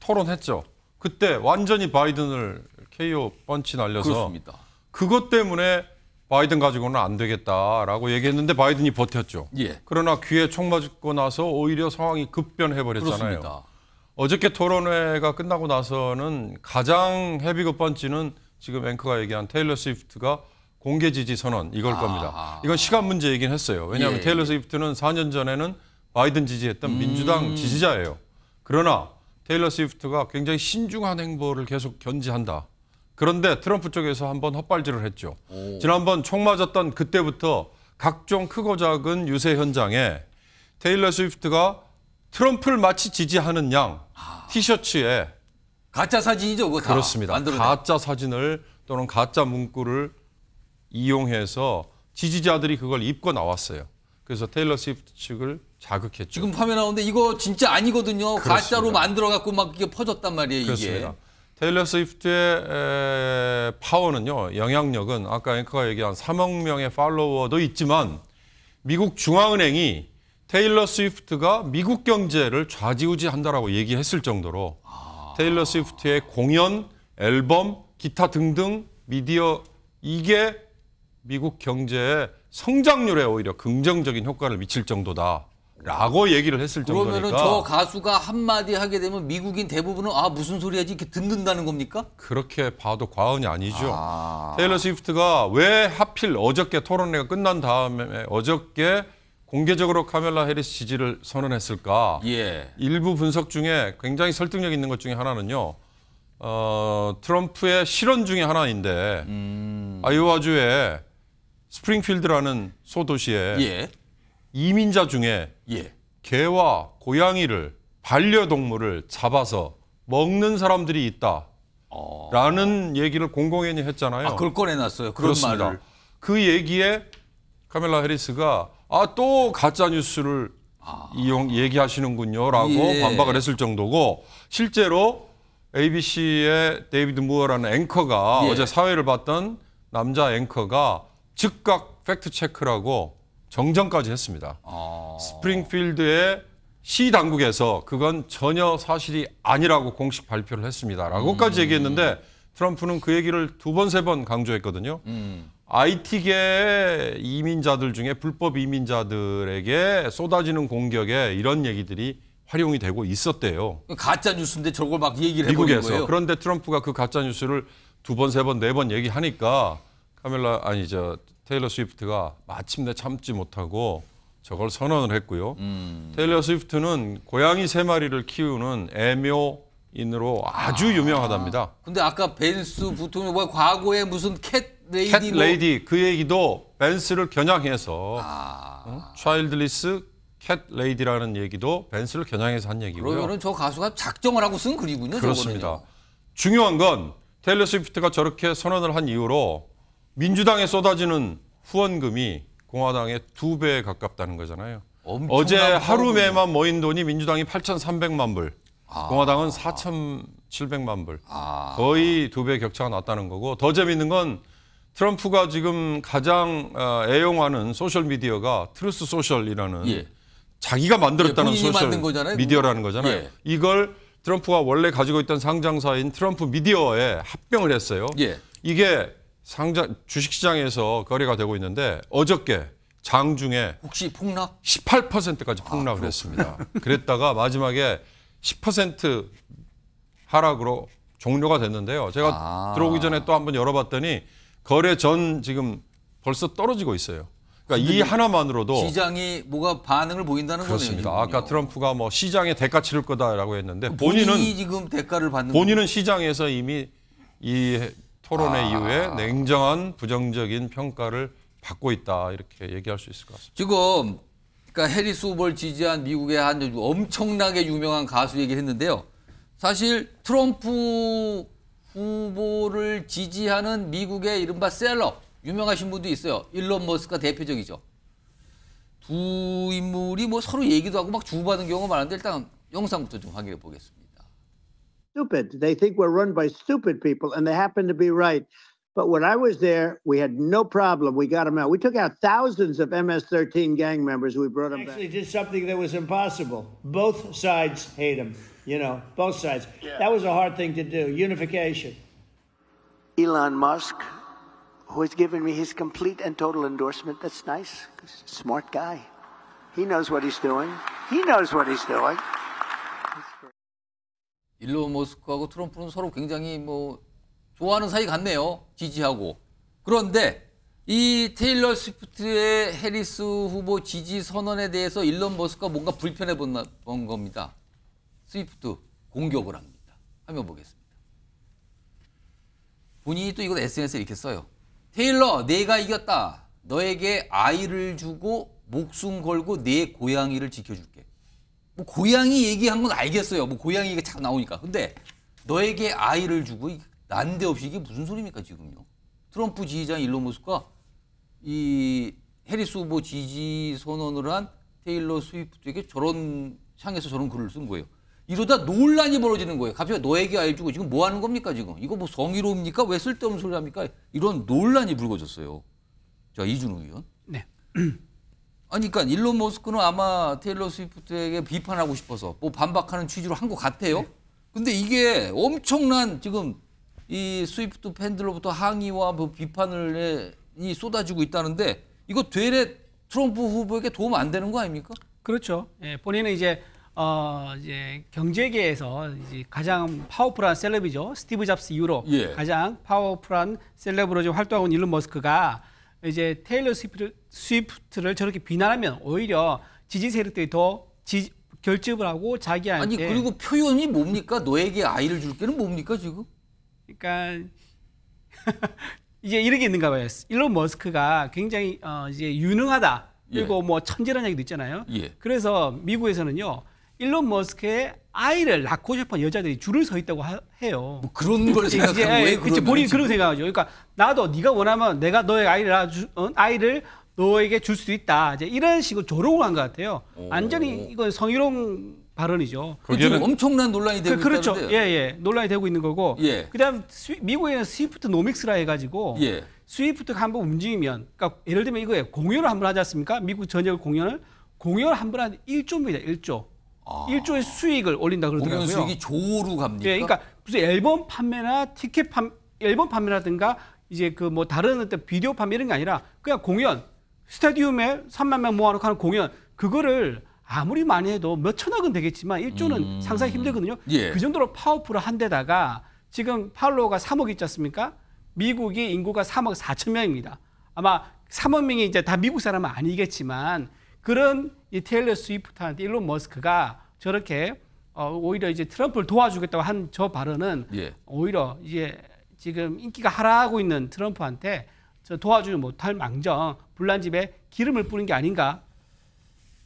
토론했죠. 그때 완전히 바이든을 KO 펀치 날려서 그렇습니다. 그것 때문에 바이든 가지고는 안 되겠다라고 얘기했는데 바이든이 버텼죠. 예. 그러나 귀에 총 맞고 나서 오히려 상황이 급변해버렸잖아요. 그렇습니다. 어저께 토론회가 끝나고 나서는 가장 헤비급 번지는 지금 앵커가 얘기한 테일러 스위프트가 공개 지지 선언 이걸 아. 겁니다. 이건 시간 문제이긴 했어요. 왜냐하면 예. 테일러 예. 스위프트는 4년 전에는 바이든 지지했던 음. 민주당 지지자예요. 그러나 테일러 스위프트가 굉장히 신중한 행보를 계속 견지한다. 그런데 트럼프 쪽에서 한번 헛발질을 했죠. 오. 지난번 총 맞았던 그때부터 각종 크고 작은 유세 현장에 테일러 스위프트가 트럼프를 마치 지지하는 양 아. 티셔츠에 가짜 사진이죠, 그거 그렇습니다. 만 가짜 사진을 또는 가짜 문구를 이용해서 지지자들이 그걸 입고 나왔어요. 그래서 테일러 스위프트 측을 자극했죠. 지금 화면 나오는데 이거 진짜 아니거든요. 그렇습니다. 가짜로 만들어 갖고 막 이게 퍼졌단 말이에요, 그렇습니다. 이게. 테일러 스위프트의 파워는요, 영향력은 아까 앵커가 얘기한 3억 명의 팔로워도 있지만 미국 중앙은행이 테일러 스위프트가 미국 경제를 좌지우지한다라고 얘기했을 정도로 아... 테일러 스위프트의 공연, 앨범, 기타 등등 미디어 이게 미국 경제의 성장률에 오히려 긍정적인 효과를 미칠 정도다. 라고 얘기를 했을 정도니까. 그러면 저 가수가 한마디 하게 되면 미국인 대부분은 아 무슨 소리 하지 이렇게 듣는다는 겁니까? 그렇게 봐도 과언이 아니죠. 아... 테일러 스위프트가 왜 하필 어저께 토론회가 끝난 다음에 어저께 공개적으로 카멜라 해리스 지지를 선언했을까? 예. 일부 분석 중에 굉장히 설득력 있는 것 중에 하나는요. 어, 트럼프의 실언 중에 하나인데 음... 아이오와주의 스프링필드라는 소도시에 예. 이민자 중에 예. 개와 고양이를 반려동물을 잡아서 먹는 사람들이 있다. 라는 얘기를 공공연히 했잖아요. 아, 그걸 꺼내놨어요. 그런 그렇습니다. 말을. 그 얘기에 카멜라 해리스가 아 또 가짜 뉴스를 아. 이용 얘기하시는군요라고 예. 반박을 했을 정도고 실제로 ABC의 데이비드 무어라는 앵커가 예. 어제 사회를 봤던 남자 앵커가 즉각 팩트 체크라고 정정까지 했습니다. 아... 스프링필드의 시 당국에서 그건 전혀 사실이 아니라고 공식 발표를 했습니다라고까지 음... 얘기했는데 트럼프는 그 얘기를 두 번 세번 번 강조했거든요. 음. IT계 이민자들 중에 불법 이민자들에게 쏟아지는 공격에 이런 얘기들이 활용이 되고 있었대요. 그 가짜 뉴스인데 저걸 막 얘기를 해버린 거예요. 그런데 트럼프가 그 가짜 뉴스를 두 번, 세 번, 네 번 얘기하니까 카멜라 아니 저 테일러 스위프트가 마침내 참지 못하고 저걸 선언을 했고요. 음. 테일러 스위프트는 고양이 세 마리를 키우는 애묘인으로 아주 아. 유명하답니다. 근데 아까 벤스 부통령과 뭐 과거에 무슨 캣 레이디 캣 뭐 레이디 그 얘기도 벤스를 겨냥해서 아. 차일드리스 캣 레이디라는 얘기도 벤스를 겨냥해서 한 얘기고요. 그러면저 가수가 작정을 하고 쓴 글이군요. 그렇습니다. 저거는요. 중요한 건 테일러 스위프트가 저렇게 선언을 한 이후로 민주당에 쏟아지는 후원금이 공화당의 두 배에 가깝다는 거잖아요. 어제 하루 매만 모인 돈이 민주당이 8,300만 불, 아. 공화당은 4,700만 불. 아. 거의 두 배 격차가 났다는 거고 더 재밌는 건 트럼프가 지금 가장 어, 애용하는 소셜 미디어가 트루스 소셜이라는 예. 자기가 만들었다는 예, 소셜 거잖아요, 미디어라는 거잖아요. 예. 이걸 트럼프가 원래 가지고 있던 상장사인 트럼프 미디어에 합병을 했어요. 예. 이게 상장 주식시장에서 거래가 되고 있는데 어저께 장중에 혹시 폭락? 18%까지 폭락을 아, 했습니다. 그랬다가 마지막에 10% 하락으로 종료가 됐는데요. 제가 아. 들어오기 전에 또 한번 열어봤더니 거래 전 지금 벌써 떨어지고 있어요. 그러니까 이 하나만으로도 시장이 뭐가 반응을 보인다는 그렇습니다. 거네요. 아까 트럼프가 뭐 시장에 대가 치를 거다라고 했는데 본인은 지금 대가를 받는 본인은 시장에서 이미 이 토론회 아. 이후에 냉정한 부정적인 평가를 받고 있다 이렇게 얘기할 수 있을 것 같습니다. 지금 그러니까 해리스 후보를 지지한 미국의 한 엄청나게 유명한 가수 얘기를 했는데요. 사실 트럼프 후보를 지지하는 미국의 이른바 셀럽 유명하신 분도 있어요. 일론 머스크가 대표적이죠. 두 인물이 뭐 서로 얘기도 하고 막 주고받은 경우가 많은데 일단 영상부터 좀 확인해 보겠습니다. stupid. They think we're run by stupid people, and they happen to be right. But when I was there, we had no problem. We got them out. We took out thousands of MS-13 gang members. We brought them actually back. did something that was impossible. Both sides hate them. You know, both sides. Yeah. That was a hard thing to do. Unification. Elon Musk, who has given me his complete and total endorsement. That's nice. Smart guy. He knows what he's doing. He knows what he's doing. 일론 머스크하고 트럼프는 서로 굉장히 뭐 좋아하는 사이 같네요. 지지하고. 그런데 이 테일러 스위프트의 해리스 후보 지지 선언에 대해서 일론 머스크가 뭔가 불편해 본, 본 겁니다. 스위프트 공격을 합니다. 한번 보겠습니다. 본인이 또이거 SNS에 이렇게 써요. 테일러 내가 이겼다. 너에게 아이를 주고 목숨 걸고 내 고양이를 지켜줄게. 뭐 고양이 얘기한 건 알겠어요. 뭐 고양이 얘기 자 나오니까. 근데 너에게 아이를 주고 난데없이 이게 무슨 소리입니까 지금요? 트럼프 지지자인 일론 머스크가 이 해리스 후보 지지 선언을 한 테일러 스위프트에게 저런 향해서 저런 글을 쓴 거예요. 이러다 논란이 벌어지는 거예요. 갑자기 너에게 알려주고 지금 뭐 하는 겁니까 지금? 이거 뭐 성희롱입니까? 왜 쓸데없는 소리 합니까? 이런 논란이 불거졌어요. 자 이준우 의원. 네. 아니, 그러니까 일론 머스크는 아마 테일러 스위프트에게 비판하고 싶어서 뭐 반박하는 취지로 한 것 같아요. 네. 근데 이게 엄청난 지금 이 스위프트 팬들로부터 항의와 뭐 비판을 이 쏟아지고 있다는데 이거 되레 트럼프 후보에게 도움 안 되는 거 아닙니까? 그렇죠. 예, 본인은 이제 어 이제 경제계에서 이제 가장 파워풀한 셀럽이죠. 스티브 잡스 이후로 예. 가장 파워풀한 셀럽으로 활동하고 있는 일론 머스크가 이제 테일러 스위프트, 스위프트를 저렇게 비난하면 오히려 지지 세력들이 더 지, 결집을 하고 자기한테 아니 그리고 표현이 뭡니까 너에게 아이를 줄 게는 뭡니까 지금? 그러니까 이제 이렇게 있는가 봐요. 일론 머스크가 굉장히 어, 이제 유능하다 그리고 예. 뭐 천재라는 얘기도 있잖아요. 예. 그래서 미국에서는요 일론 머스크의 아이를 낳고 싶은 여자들이 줄을 서 있다고 하, 해요. 뭐 그런 걸 생각하고 왜 그렇지 본인 그런 생각하죠. 그러니까 나도 네가 원하면 내가 너의 아이를 낳아주, 어, 아이를 너에게 줄 수 있다. 이제 이런 식으로 조롱을 한 것 같아요. 오. 완전히 이건 성희롱 발언이죠. 지금 엄청난 논란이 되고 그, 그렇죠. 있다는데 예, 예. 논란이 되고 있는 거고. 예. 그다음 스위, 미국에는 스위프트 노믹스라 해가지고 예. 스위프트가 한번 움직이면, 그러니까 예를 들면 이거예 공연을 한 번 하지 않습니까? 미국 전역 공연을 공연을 한 번 하는데 조입니다 1조. 아. 일조의 수익을 올린다 그러더라고요. 공연 수익이 조로 갑니까? 예, 그러니까 무슨 앨범 판매나 티켓 판 앨범 판매라든가 이제 그 뭐 다른 어떤 비디오 판매 이런 게 아니라 그냥 공연 스타디움에 3만 명 모아놓고 하는 공연 그거를 아무리 많이 해도 몇 천억은 되겠지만 일조는 음... 상상 힘들거든요. 예. 그 정도로 파워풀한 데다가 지금 팔로워가 3억 있지 않습니까? 미국이 인구가 3억 4천 명입니다. 아마 3억 명이 이제 다 미국 사람은 아니겠지만 그런 이 테일러 스위프트한테 일론 머스크가 저렇게 어, 오히려 이제 트럼프를 도와주겠다고 한 저 발언은 예. 오히려 이제 지금 인기가 하락하고 있는 트럼프한테 저 도와주지 못할 망정 불난 집에 기름을 뿌린 게 아닌가?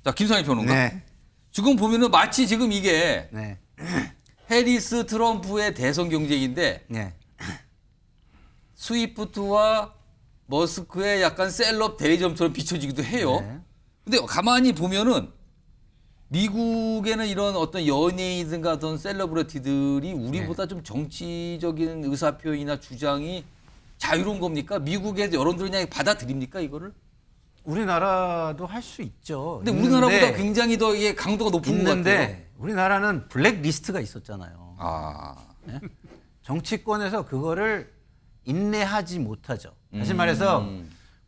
자 김상희 평론가 네. 지금 보면은 마치 지금 이게 네. 해리스 트럼프의 대선 경쟁인데 네. 스위프트와 머스크의 약간 셀럽 대리점처럼 비춰지기도 해요. 네. 근데 가만히 보면은 미국에는 이런 어떤 연예인든가 어떤 셀러브리티들이 우리보다 네. 좀 정치적인 의사표현이나 주장이 자유로운 겁니까? 미국에서 여론들이 그냥 받아들입니까 이거를? 우리나라도 할 수 있죠. 근데 있는데, 우리나라보다 굉장히 더 이게 강도가 높은 있는데, 것 같아요. 우리나라는 블랙리스트가 있었잖아요. 아. 네? 정치권에서 그거를 인내하지 못하죠. 다시 음. 말해서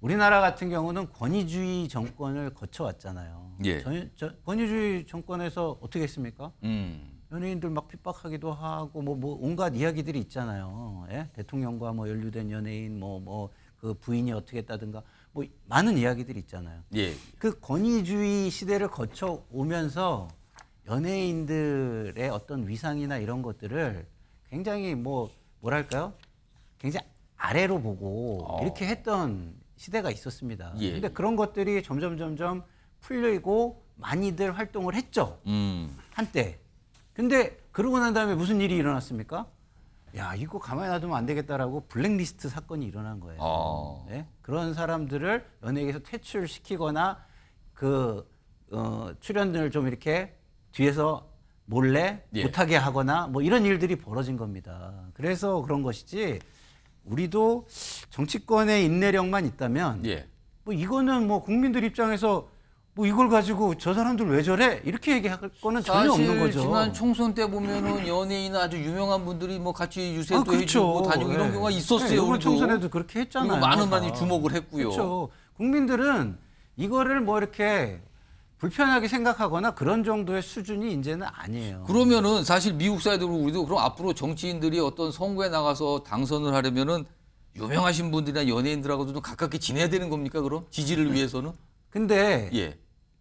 우리나라 같은 경우는 권위주의 정권을 거쳐왔잖아요. 예. 전, 전, 권위주의 정권에서 어떻게 했습니까? 음. 연예인들 막 핍박하기도 하고 뭐, 뭐 온갖 이야기들이 있잖아요. 예? 대통령과 뭐 연루된 연예인 뭐 뭐 그 부인이 어떻게 했다든가 뭐 많은 이야기들이 있잖아요. 예. 그 권위주의 시대를 거쳐 오면서 연예인들의 어떤 위상이나 이런 것들을 굉장히 뭐 뭐랄까요? 굉장히 아래로 보고 어. 이렇게 했던 시대가 있었습니다. 예. 근데 그런 것들이 점점 점점 풀리고 많이들 활동을 했죠. 음. 한때. 근데 그러고 난 다음에 무슨 일이 일어났습니까? 야 이거 가만히 놔두면 안 되겠다라고 블랙리스트 사건이 일어난 거예요. 아. 네? 그런 사람들을 연예계에서 퇴출시키거나 그 어, 출연을 좀 이렇게 뒤에서 몰래 예. 못하게 하거나 뭐 이런 일들이 벌어진 겁니다. 그래서 그런 것이지 우리도 정치권의 인내력만 있다면 예. 뭐 이거는 뭐 국민들 입장에서 뭐 이걸 가지고 저 사람들 왜 저래 이렇게 얘기할 거는 전혀 없는 거죠. 지난 총선 때 보면은 연예인 아주 유명한 분들이 뭐 같이 유세도 아, 그렇죠. 해주고 다니고 이런 예. 경우가 있었어요. 예, 이번 네, 총선에도 그렇게 했잖아요. 많은 아, 많이 주목을 했고요. 그렇죠. 국민들은 이거를 뭐 이렇게 불편하게 생각하거나 그런 정도의 수준이 이제는 아니에요. 그러면은 사실 미국 사이드로 우리도 그럼 앞으로 정치인들이 어떤 선거에 나가서 당선을 하려면은 유명하신 분들이나 연예인들하고도 좀 가깝게 지내야 되는 겁니까 그럼 지지를 네. 위해서는? 근데 예.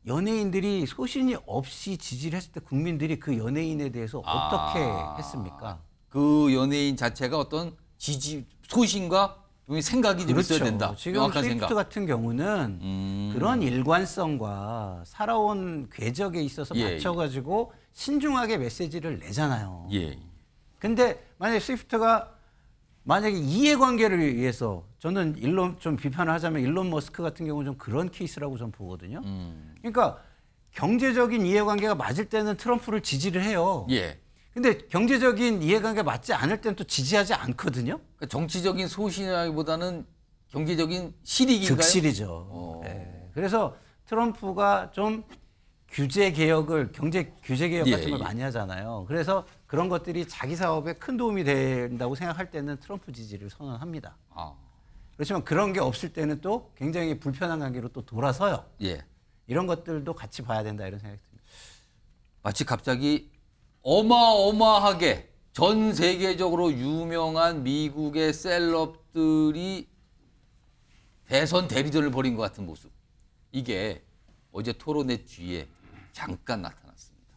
연예인들이 소신이 없이 지지를 했을 때 국민들이 그 연예인에 대해서 어떻게 아... 했습니까? 그 연예인 자체가 어떤 지지 소신과 생각이 그렇죠. 있어야 된다. 지금 스위프트 같은 경우는 음... 그런 일관성과 살아온 궤적에 있어서 예, 맞춰가지고 예. 신중하게 메시지를 내잖아요. 예. 근데 만약에 스위프트가 만약에 이해관계를 위해서 저는 일론 좀 비판을 하자면 일론 머스크 같은 경우는 좀 그런 케이스라고 저 보거든요. 음... 그러니까 경제적인 이해관계가 맞을 때는 트럼프를 지지를 해요. 예. 근데 경제적인 이해관계 맞지 않을 땐 또 지지하지 않거든요. 그러니까 정치적인 소신이라기보다는 경제적인 실익인가요? 즉실이죠. 어. 네. 그래서 트럼프가 좀 규제 개혁을 경제 규제 개혁 같은 예, 걸 예. 많이 하잖아요. 그래서 그런 것들이 자기 사업에 큰 도움이 된다고 생각할 때는 트럼프 지지를 선언합니다. 아. 그렇지만 그런 게 없을 때는 또 굉장히 불편한 관계로 또 돌아서요. 예. 이런 것들도 같이 봐야 된다 이런 생각이 듭니다. 마치 갑자기 어마어마하게 전 세계적으로 유명한 미국의 셀럽들이 대선 대리전을 벌인 것 같은 모습. 이게 어제 토론회 뒤에 잠깐 나타났습니다.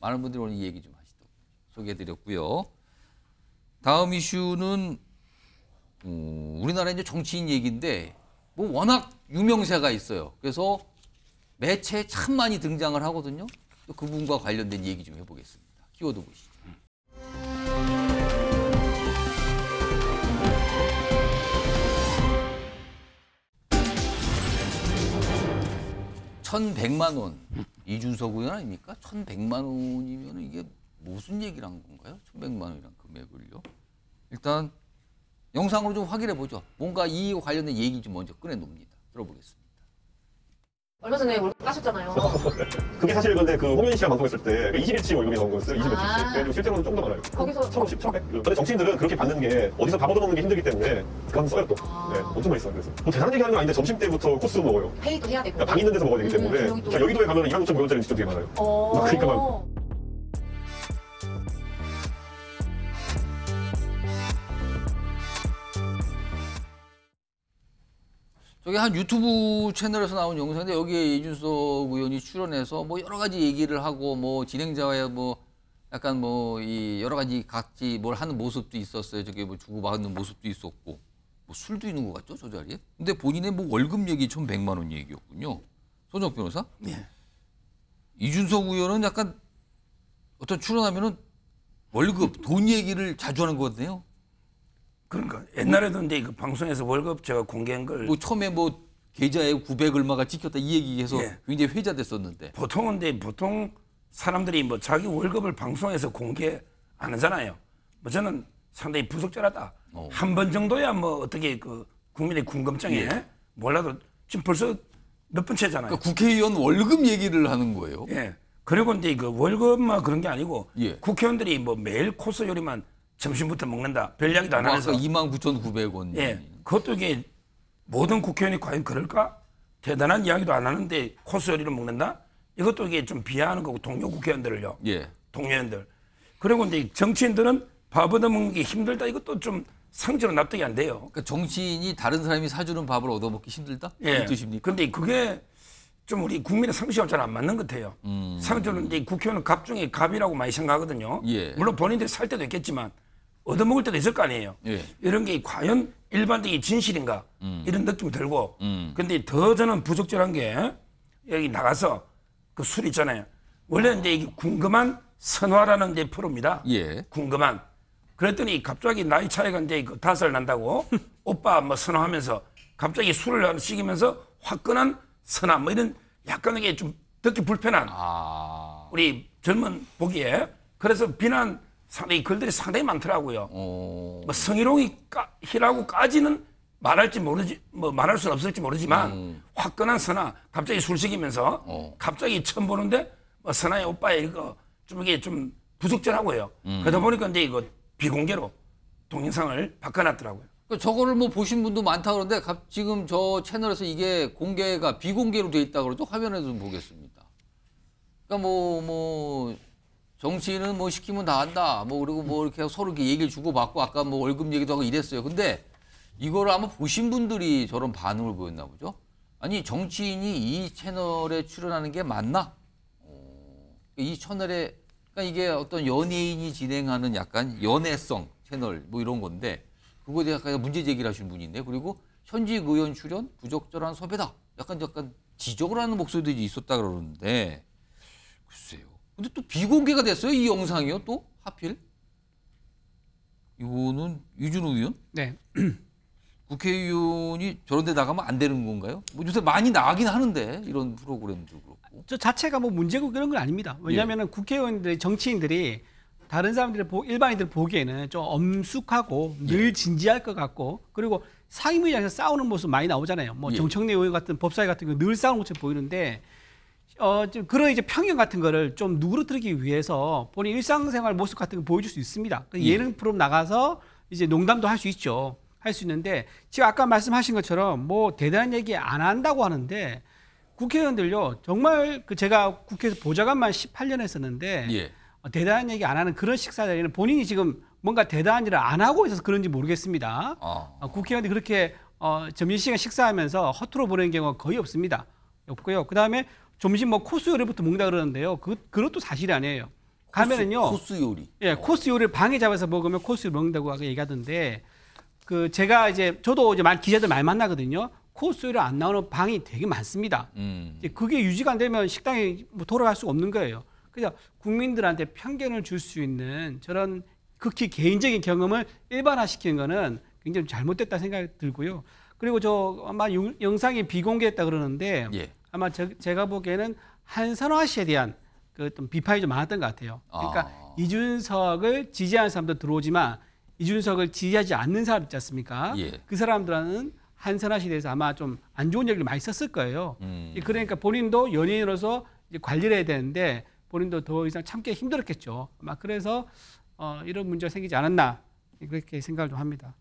많은 분들이 오늘 이 얘기 좀 하시더라고요. 소개해드렸고요. 다음 이슈는 음, 우리나라 이제 정치인 얘기인데 뭐 워낙 유명세가 있어요. 그래서 매체에 참 많이 등장을 하거든요. 그 분과 관련된 얘기 좀 해보겠습니다. 키워드 보시죠. 천백만원 이준석 의원 아닙니까? 천백만 원이면 이게 무슨 얘기를 건가요? 천백만 원이란 금액을요. 일단 영상으로 좀 확인해 보죠. 뭔가 이 관련된 얘기 좀 먼저 꺼내 놓습니다. 들어보겠습니다. 얼마 전에 월급 까셨잖아요. 그게 어, 네. 사실 근데 그 홍윤 씨랑 방송했을 때 20일치 월급이 나온 거였어요. 2 1일치 아. 그래가고 실제로는 조금 더 많아요. 거기서 1 0 0 0 1,100. 근데 정치인들은 그렇게 받는 게 어디서 밥 얻어먹는 게 힘들기 때문에 그만 써요 또. 아. 네, 엄청 맛있어요 그래서. 뭐 대단한 얘기 하는 건 아닌데 점심때부터 코스 먹어요. 회이도 해야 되고. 그러니까 방 있는 데서 먹어야 되기 음, 때문에. 음, 음, 여의도에 가면 2 5 5 0 0원짜리 직접 되게 많아요. 어. 그러니까 막. 여기한 유튜브 채널에서 나온 영상인데 여기에 이준석 의원이 출연해서 뭐 여러 가지 얘기를 하고 뭐 진행자와의 뭐 약간 뭐 이 여러 가지 각지 뭘 하는 모습도 있었어요. 저기 뭐 주고받는 모습도 있었고 뭐 술도 있는 것 같죠 저 자리에. 근데 본인의 뭐 월급 얘기 천백만원 얘기였군요. 손정 변호사. 네. 이준석 의원은 약간 어떤 출연하면은 월급 돈 얘기를 자주 하는 거거든요 그러니까 옛날에도 이제 그 방송에서 월급 제가 공개한 걸. 뭐 처음에 뭐 계좌에 900 얼마가 찍혔다 이 얘기해서 예. 굉장히 회자됐었는데. 보통은 데 보통 사람들이 뭐 자기 월급을 방송에서 공개 안 하잖아요. 뭐 저는 상당히 부적절하다. 어. 한번 정도야 뭐 어떻게 그 국민의 궁금증에 예. 몰라도 지금 벌써 몇 번째잖아요. 그러니까 국회의원 월급 얘기를 하는 거예요. 예. 그리고 이제 그 월급만 그런 게 아니고 예. 국회의원들이 뭐 매일 코스 요리만 점심부터 먹는다. 별 이야기도 안 뭐 하면서. 29,900원. 예. 그것도 이게 모든 국회의원이 과연 그럴까? 대단한 이야기도 안 하는데 코스 요리를 먹는다? 이것도 이게 좀 비하하는 거고 동료 국회의원들을요. 예. 동료원들. 그리고 이제 정치인들은 밥 얻어먹는 게 힘들다. 이것도 좀상처로 납득이 안 돼요. 그러니까 정치인이 다른 사람이 사주는 밥을 얻어먹기 힘들다? 예. 이 뜻입니까? 근데 그게 좀 우리 국민의 상식하고 잘안 맞는 것 같아요. 음. 상처는 이제 국회의원은 갑 중에 갑이라고 많이 생각하거든요. 예. 물론 본인들이 살 때도 있겠지만 얻어먹을 때도 있을 거 아니에요. 예. 이런 게 과연 일반적인 진실인가 음. 이런 느낌이 들고 음. 근데 더 저는 부적절한 게 여기 나가서 그 술 있잖아요. 원래는 이제 이게 궁금한 선화라는 데 프로입니다. 예. 궁금한. 그랬더니 갑자기 나이 차이가 이제 그 다섯 살 난다고 오빠 뭐 선화하면서 갑자기 술을 시키면서 화끈한 선화 뭐 이런 약간 이게 좀 듣기 불편한 아... 우리 젊은 보기에 그래서 비난 상당히 글들이 상당히 많더라고요. 오. 어. 뭐 성희롱이라고까지는 말할지 모르지 뭐 말할 수는 없을지 모르지만 음. 화끈한 선아 갑자기 술 식이면서 어. 갑자기 처음 보는데 뭐 선아의 오빠 이거 좀 이게 좀 부적절하고요. 음. 그러다 보니까 이제 이거 비공개로 동영상을 바꿔놨더라고요. 그 저거를 뭐 보신 분도 많다 그러는데 지금 저 채널에서 이게 공개가 비공개로 돼 있다 그러죠. 화면에서 좀 보겠습니다. 그러니까 뭐뭐 뭐, 뭐 정치인은 뭐 시키면 다 한다. 뭐 그리고 뭐 이렇게 서로 이렇게 얘기를 주고받고 아까 뭐 월급 얘기도 하고 이랬어요. 근데 이거를 아마 보신 분들이 저런 반응을 보였나 보죠. 아니 정치인이 이 채널에 출연하는 게 맞나? 어, 이 채널에 그러니까 이게 어떤 연예인이 진행하는 약간 연애성 채널 뭐 이런 건데 그거에 대해서 문제 제기를 하신 분인데 그리고 현직 의원 출연 부적절한 섭외다. 약간 약간 지적을 하는 목소리들이 있었다 그러는데 글쎄요. 근데 또 비공개가 됐어요. 이 영상이요. 또 하필. 이거는 유준우 의원? 네. 국회의원이 저런 데 나가면 안 되는 건가요? 뭐 요새 많이 나가긴 하는데 이런 프로그램도 그렇고. 저 자체가 뭐 문제고 그런 건 아닙니다. 왜냐하면 예. 국회의원들이 정치인들이 다른 사람들이 일반인들 보기에는 좀 엄숙하고 예. 늘 진지할 것 같고 그리고 상임위장에서 싸우는 모습 많이 나오잖아요. 뭐 예. 정청래 의원 같은 법사위 같은 거 늘 싸우는 것처럼 보이는데 어, 그런 이제 편견 같은 거를 좀 누그러뜨리기 위해서 본인 일상생활 모습 같은 거 보여줄 수 있습니다. 그 음. 예능 프로 나가서 이제 농담도 할 수 있죠. 할 수 있는데 지금 아까 말씀하신 것처럼 뭐 대단한 얘기 안 한다고 하는데 국회의원들요 정말 그 제가 국회에서 보좌관만 18년 했었는데 예. 어, 대단한 얘기 안 하는 그런 식사 자리는 본인이 지금 뭔가 대단한 일을 안 하고 있어서 그런지 모르겠습니다. 아. 어. 국회의원들이 그렇게 어, 점심시간 식사하면서 허투루 보내는 경우가 거의 없습니다. 없고요. 그 다음에 점심 뭐 코스 요리부터 먹는다 그러는데요. 그 그것도 사실이 아니에요. 가면은요. 코스, 요리. 예, 코스 요리를 방에 잡아서 먹으면 코스 요리 먹는다고 얘기하던데 그 제가 이제 저도 이제 많 기자들 많이 만나거든요. 코스 요리 안 나오는 방이 되게 많습니다. 음. 그게 유지가 안 되면 식당에 뭐 돌아갈 수 없는 거예요. 그래서 국민들한테 편견을 줄 수 있는 저런 극히 개인적인 경험을 일반화시키는 거는 굉장히 잘못됐다 생각이 들고요. 그리고 저 아마 유, 영상이 비공개했다 그러는데 예. 아마 저, 제가 보기에는 한선화 씨에 대한 그 어떤 비판이 좀 많았던 것 같아요. 그러니까 아. 이준석을 지지하는 사람도 들어오지만 이준석을 지지하지 않는 사람 있지 않습니까? 예. 그 사람들은 한선화 씨에 대해서 아마 좀 안 좋은 얘기를 많이 썼을 거예요. 음. 그러니까 본인도 연예인으로서 관리를 해야 되는데 본인도 더 이상 참기 힘들었겠죠. 아마 그래서 어, 이런 문제가 생기지 않았나 그렇게 생각을 좀 합니다.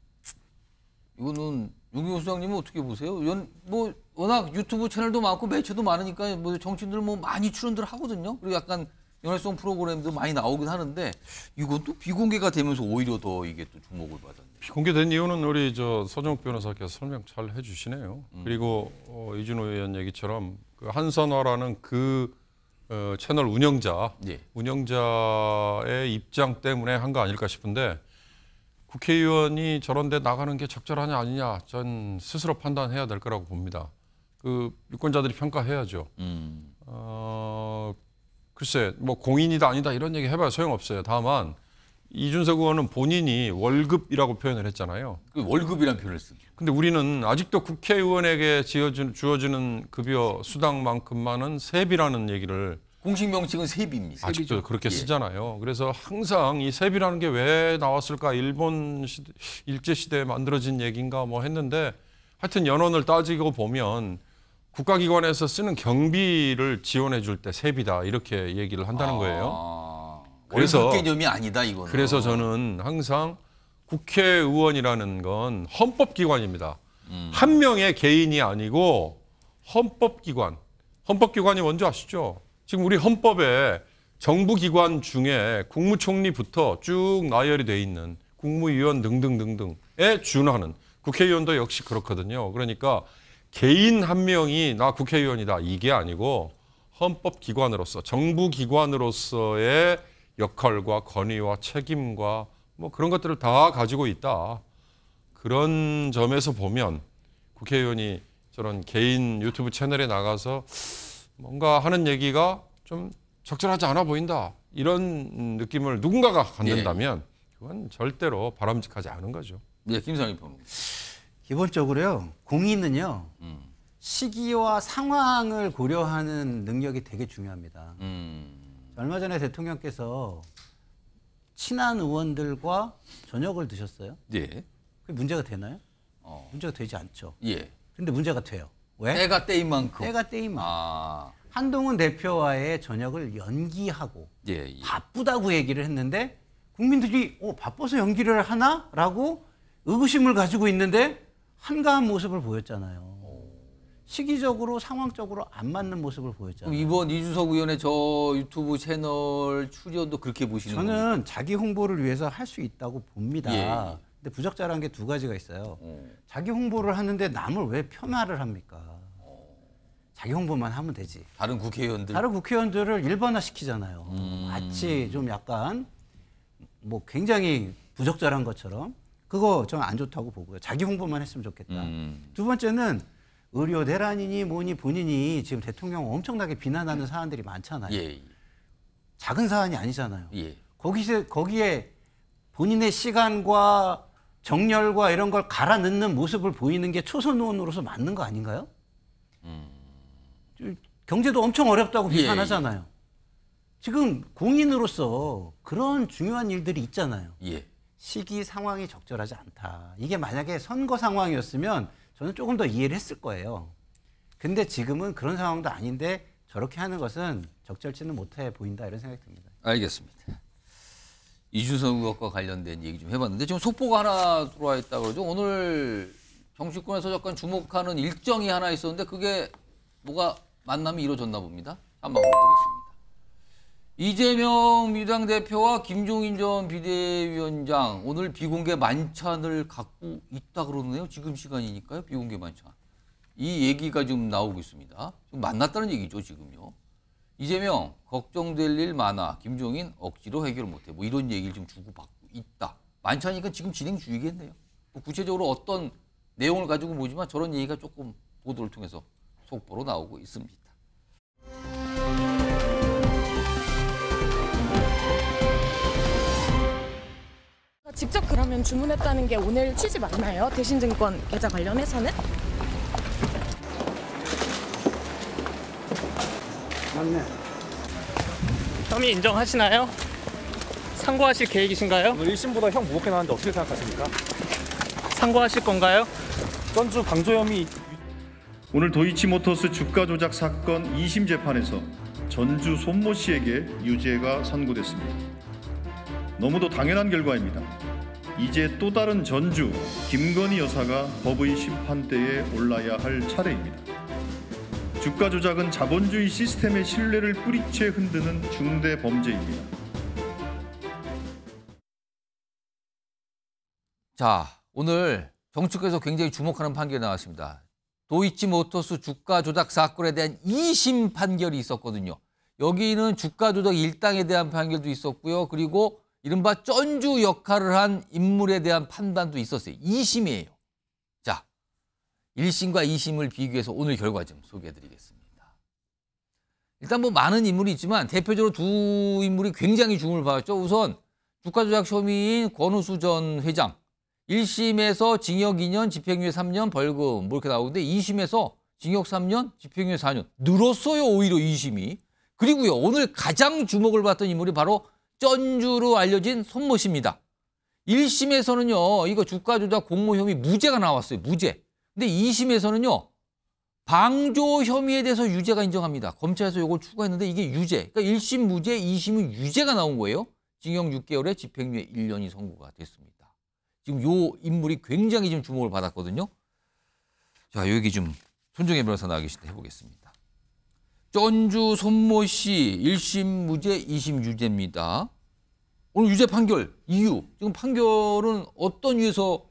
이거는 윤기호 수장님은 어떻게 보세요? 연, 뭐 워낙 유튜브 채널도 많고 매체도 많으니까 뭐 정치인들 뭐 많이 출연들 하거든요. 그리고 약간 연예성 프로그램도 많이 나오긴 하는데 이건 또 비공개가 되면서 오히려 더 이게 또 주목을 받았네요. 비공개된 이유는 우리 저 서정욱 변호사께서 설명 잘 해주시네요. 음. 그리고 어, 이준호 의원 얘기처럼 그 한선화라는 그 어, 채널 운영자, 예. 운영자의 입장 때문에 한 거 아닐까 싶은데 국회의원이 저런 데 나가는 게 적절하냐 아니냐 전 스스로 판단해야 될 거라고 봅니다. 그 유권자들이 평가해야죠. 음. 어, 글쎄 뭐 공인이다 아니다 이런 얘기 해봐야 소용없어요. 다만 이준석 의원은 본인이 월급이라고 표현을 했잖아요. 그 월급이란 표현을 쓴. 근데 우리는 아직도 국회의원에게 지어준, 주어지는 급여 수당만큼만은 세비라는 얘기를 공식 명칭은 세비입니다. 아직도 세비죠. 그렇게 예. 쓰잖아요. 그래서 항상 이 세비라는 게 왜 나왔을까? 일본 시대, 일제 시대에 만들어진 얘기인가 뭐 했는데 하여튼 연원을 따지고 보면 국가기관에서 쓰는 경비를 지원해 줄때 세비다 이렇게 얘기를 한다는 아. 거예요. 그래서 개념이 아니다 이거 그래서 저는 항상 국회의원이라는 건 헌법기관입니다. 음. 한 명의 개인이 아니고 헌법기관. 헌법기관이 뭔지 아시죠? 지금 우리 헌법에 정부기관 중에 국무총리부터 쭉 나열이 돼 있는 국무위원 등등등등에 준하는 국회의원도 역시 그렇거든요. 그러니까 개인 한 명이 나 국회의원이다 이게 아니고 헌법기관으로서 정부기관으로서의 역할과 권위와 책임과 뭐 그런 것들을 다 가지고 있다. 그런 점에서 보면 국회의원이 저런 개인 유튜브 채널에 나가서 뭔가 하는 얘기가 좀 적절하지 않아 보인다. 이런 느낌을 누군가가 갖는다면 예. 그건 절대로 바람직하지 않은 거죠. 네, 김상희 평론 기본적으로요 공인은요 음. 시기와 상황을 고려하는 능력이 되게 중요합니다. 음. 얼마 전에 대통령께서 친한 의원들과 저녁을 드셨어요. 예. 그게 문제가 되나요? 어. 문제가 되지 않죠. 예. 근데 문제가 돼요. 왜? 때가 때인 만큼. 때가 때인 만큼. 아. 한동훈 대표와의 저녁을 연기하고 예, 예. 바쁘다고 얘기를 했는데 국민들이 어, 바빠서 연기를 하나라고 의구심을 가지고 있는데 한가한 모습을 보였잖아요. 시기적으로 상황적으로 안 맞는 모습을 보였잖아요. 이번 이준석 의원의 저 유튜브 채널 출연도 그렇게 보시는 저는 겁니까? 자기 홍보를 위해서 할 수 있다고 봅니다. 예. 근데 부적절한 게 두 가지가 있어요. 음. 자기 홍보를 하는데 남을 왜 폄하를 합니까? 어. 자기 홍보만 하면 되지. 다른 국회의원들 다른 국회의원들을 일반화 시키잖아요. 음. 마치 좀 약간 뭐 굉장히 부적절한 것처럼 그거 저는 안 좋다고 보고요. 자기 홍보만 했으면 좋겠다. 음. 두 번째는 의료 대란이니 뭐니 본인이 지금 대통령 엄청나게 비난하는 사안들이 많잖아요. 예, 예, 작은 사안이 아니잖아요. 예. 거기서 거기에 본인의 시간과 정열과 이런 걸 갈아 넣는 모습을 보이는 게 초선 의원으로서 맞는 거 아닌가요? 음. 경제도 엄청 어렵다고 예, 비판하잖아요. 예. 지금 공인으로서 그런 중요한 일들이 있잖아요. 시기 상황이 적절하지 않다. 이게 만약에 선거 상황이었으면 저는 조금 더 이해를 했을 거예요. 근데 지금은 그런 상황도 아닌데 저렇게 하는 것은 적절치는 못해 보인다 이런 생각이 듭니다. 알겠습니다. 이준석 의혹과 관련된 얘기 좀 해봤는데 지금 속보가 하나 들어와 있다 그러죠. 오늘 정치권에서 약간 주목하는 일정이 하나 있었는데 그게 뭐가 만남이 이루어졌나 봅니다. 한번 보겠습니다. 이재명 민주당 대표와 김종인 전 비대위원장 오늘 비공개 만찬을 갖고 있다 그러네요. 지금 시간이니까요. 비공개 만찬. 이 얘기가 좀 나오고 있습니다. 좀 만났다는 얘기죠, 지금요. 이재명 걱정될 일 많아. 김종인 억지로 해결 못해. 뭐 이런 얘기를 좀 주고받고 있다. 만찬이니까 지금 진행 중이겠네요. 뭐 구체적으로 어떤 내용을 가지고 보지만 저런 얘기가 조금 보도를 통해서 속보로 나오고 있습니다. 직접 그러면 주문했다는 게 오늘 취지 맞나요? 대신증권 계좌 관련해서는? 맞네. 혐의 인정하시나요? 상고하실 계획이신가요? 오늘 1심보다 형 무겁게 나왔는데 어떻게 생각하십니까? 상고하실 건가요? 전주 강조혐의 오늘 도이치모터스 주가 조작 사건 2심 재판에서 전주 손모 씨에게 유죄가 선고됐습니다. 너무도 당연한 결과입니다. 이제 또 다른 전주 김건희 여사가 법의 심판대에 올라야 할 차례입니다. 주가 조작은 자본주의 시스템의 신뢰를 뿌리채 흔드는 중대 범죄입니다. 자, 오늘 정치권에서 굉장히 주목하는 판결이 나왔습니다. 도이치모터스 주가 조작 사건에 대한 2심 판결이 있었거든요. 여기는 주가 조작 일당에 대한 판결도 있었고요. 그리고 이른바 쩐주 역할을 한 인물에 대한 판단도 있었어요. 2심이에요. 자, 1심과 2심을 비교해서 오늘 결과 좀 소개해드리겠습니다. 일단 뭐 많은 인물이 있지만 대표적으로 두 인물이 굉장히 주목을 받았죠. 우선 주가 조작 혐의인 권우수 전 회장 1심에서 징역 2년, 집행유예 3년, 벌금 뭐 이렇게 나오는데 2심에서 징역 3년, 집행유예 4년 늘었어요. 오히려 2심이. 그리고요 오늘 가장 주목을 받던 인물이 바로 전주로 알려진 손모 씨입니다. 1심에서는요, 이거 주가 조작 공모 혐의 무죄가 나왔어요. 무죄. 근데 2심에서는요, 방조 혐의에 대해서 유죄가 인정합니다. 검찰에서 이걸 추가했는데 이게 유죄. 그러니까 1심 무죄, 2심은 유죄가 나온 거예요. 징역 6개월에 집행유예 1년이 선고가 됐습니다. 지금 요 인물이 굉장히 지금 주목을 받았거든요. 자, 여기 좀 손정혜 변호사 나와 계신데 해보겠습니다. 전주 손모 씨 1심 무죄, 2심 유죄입니다. 오늘 유죄 판결 이유, 지금 판결은 어떤 이에서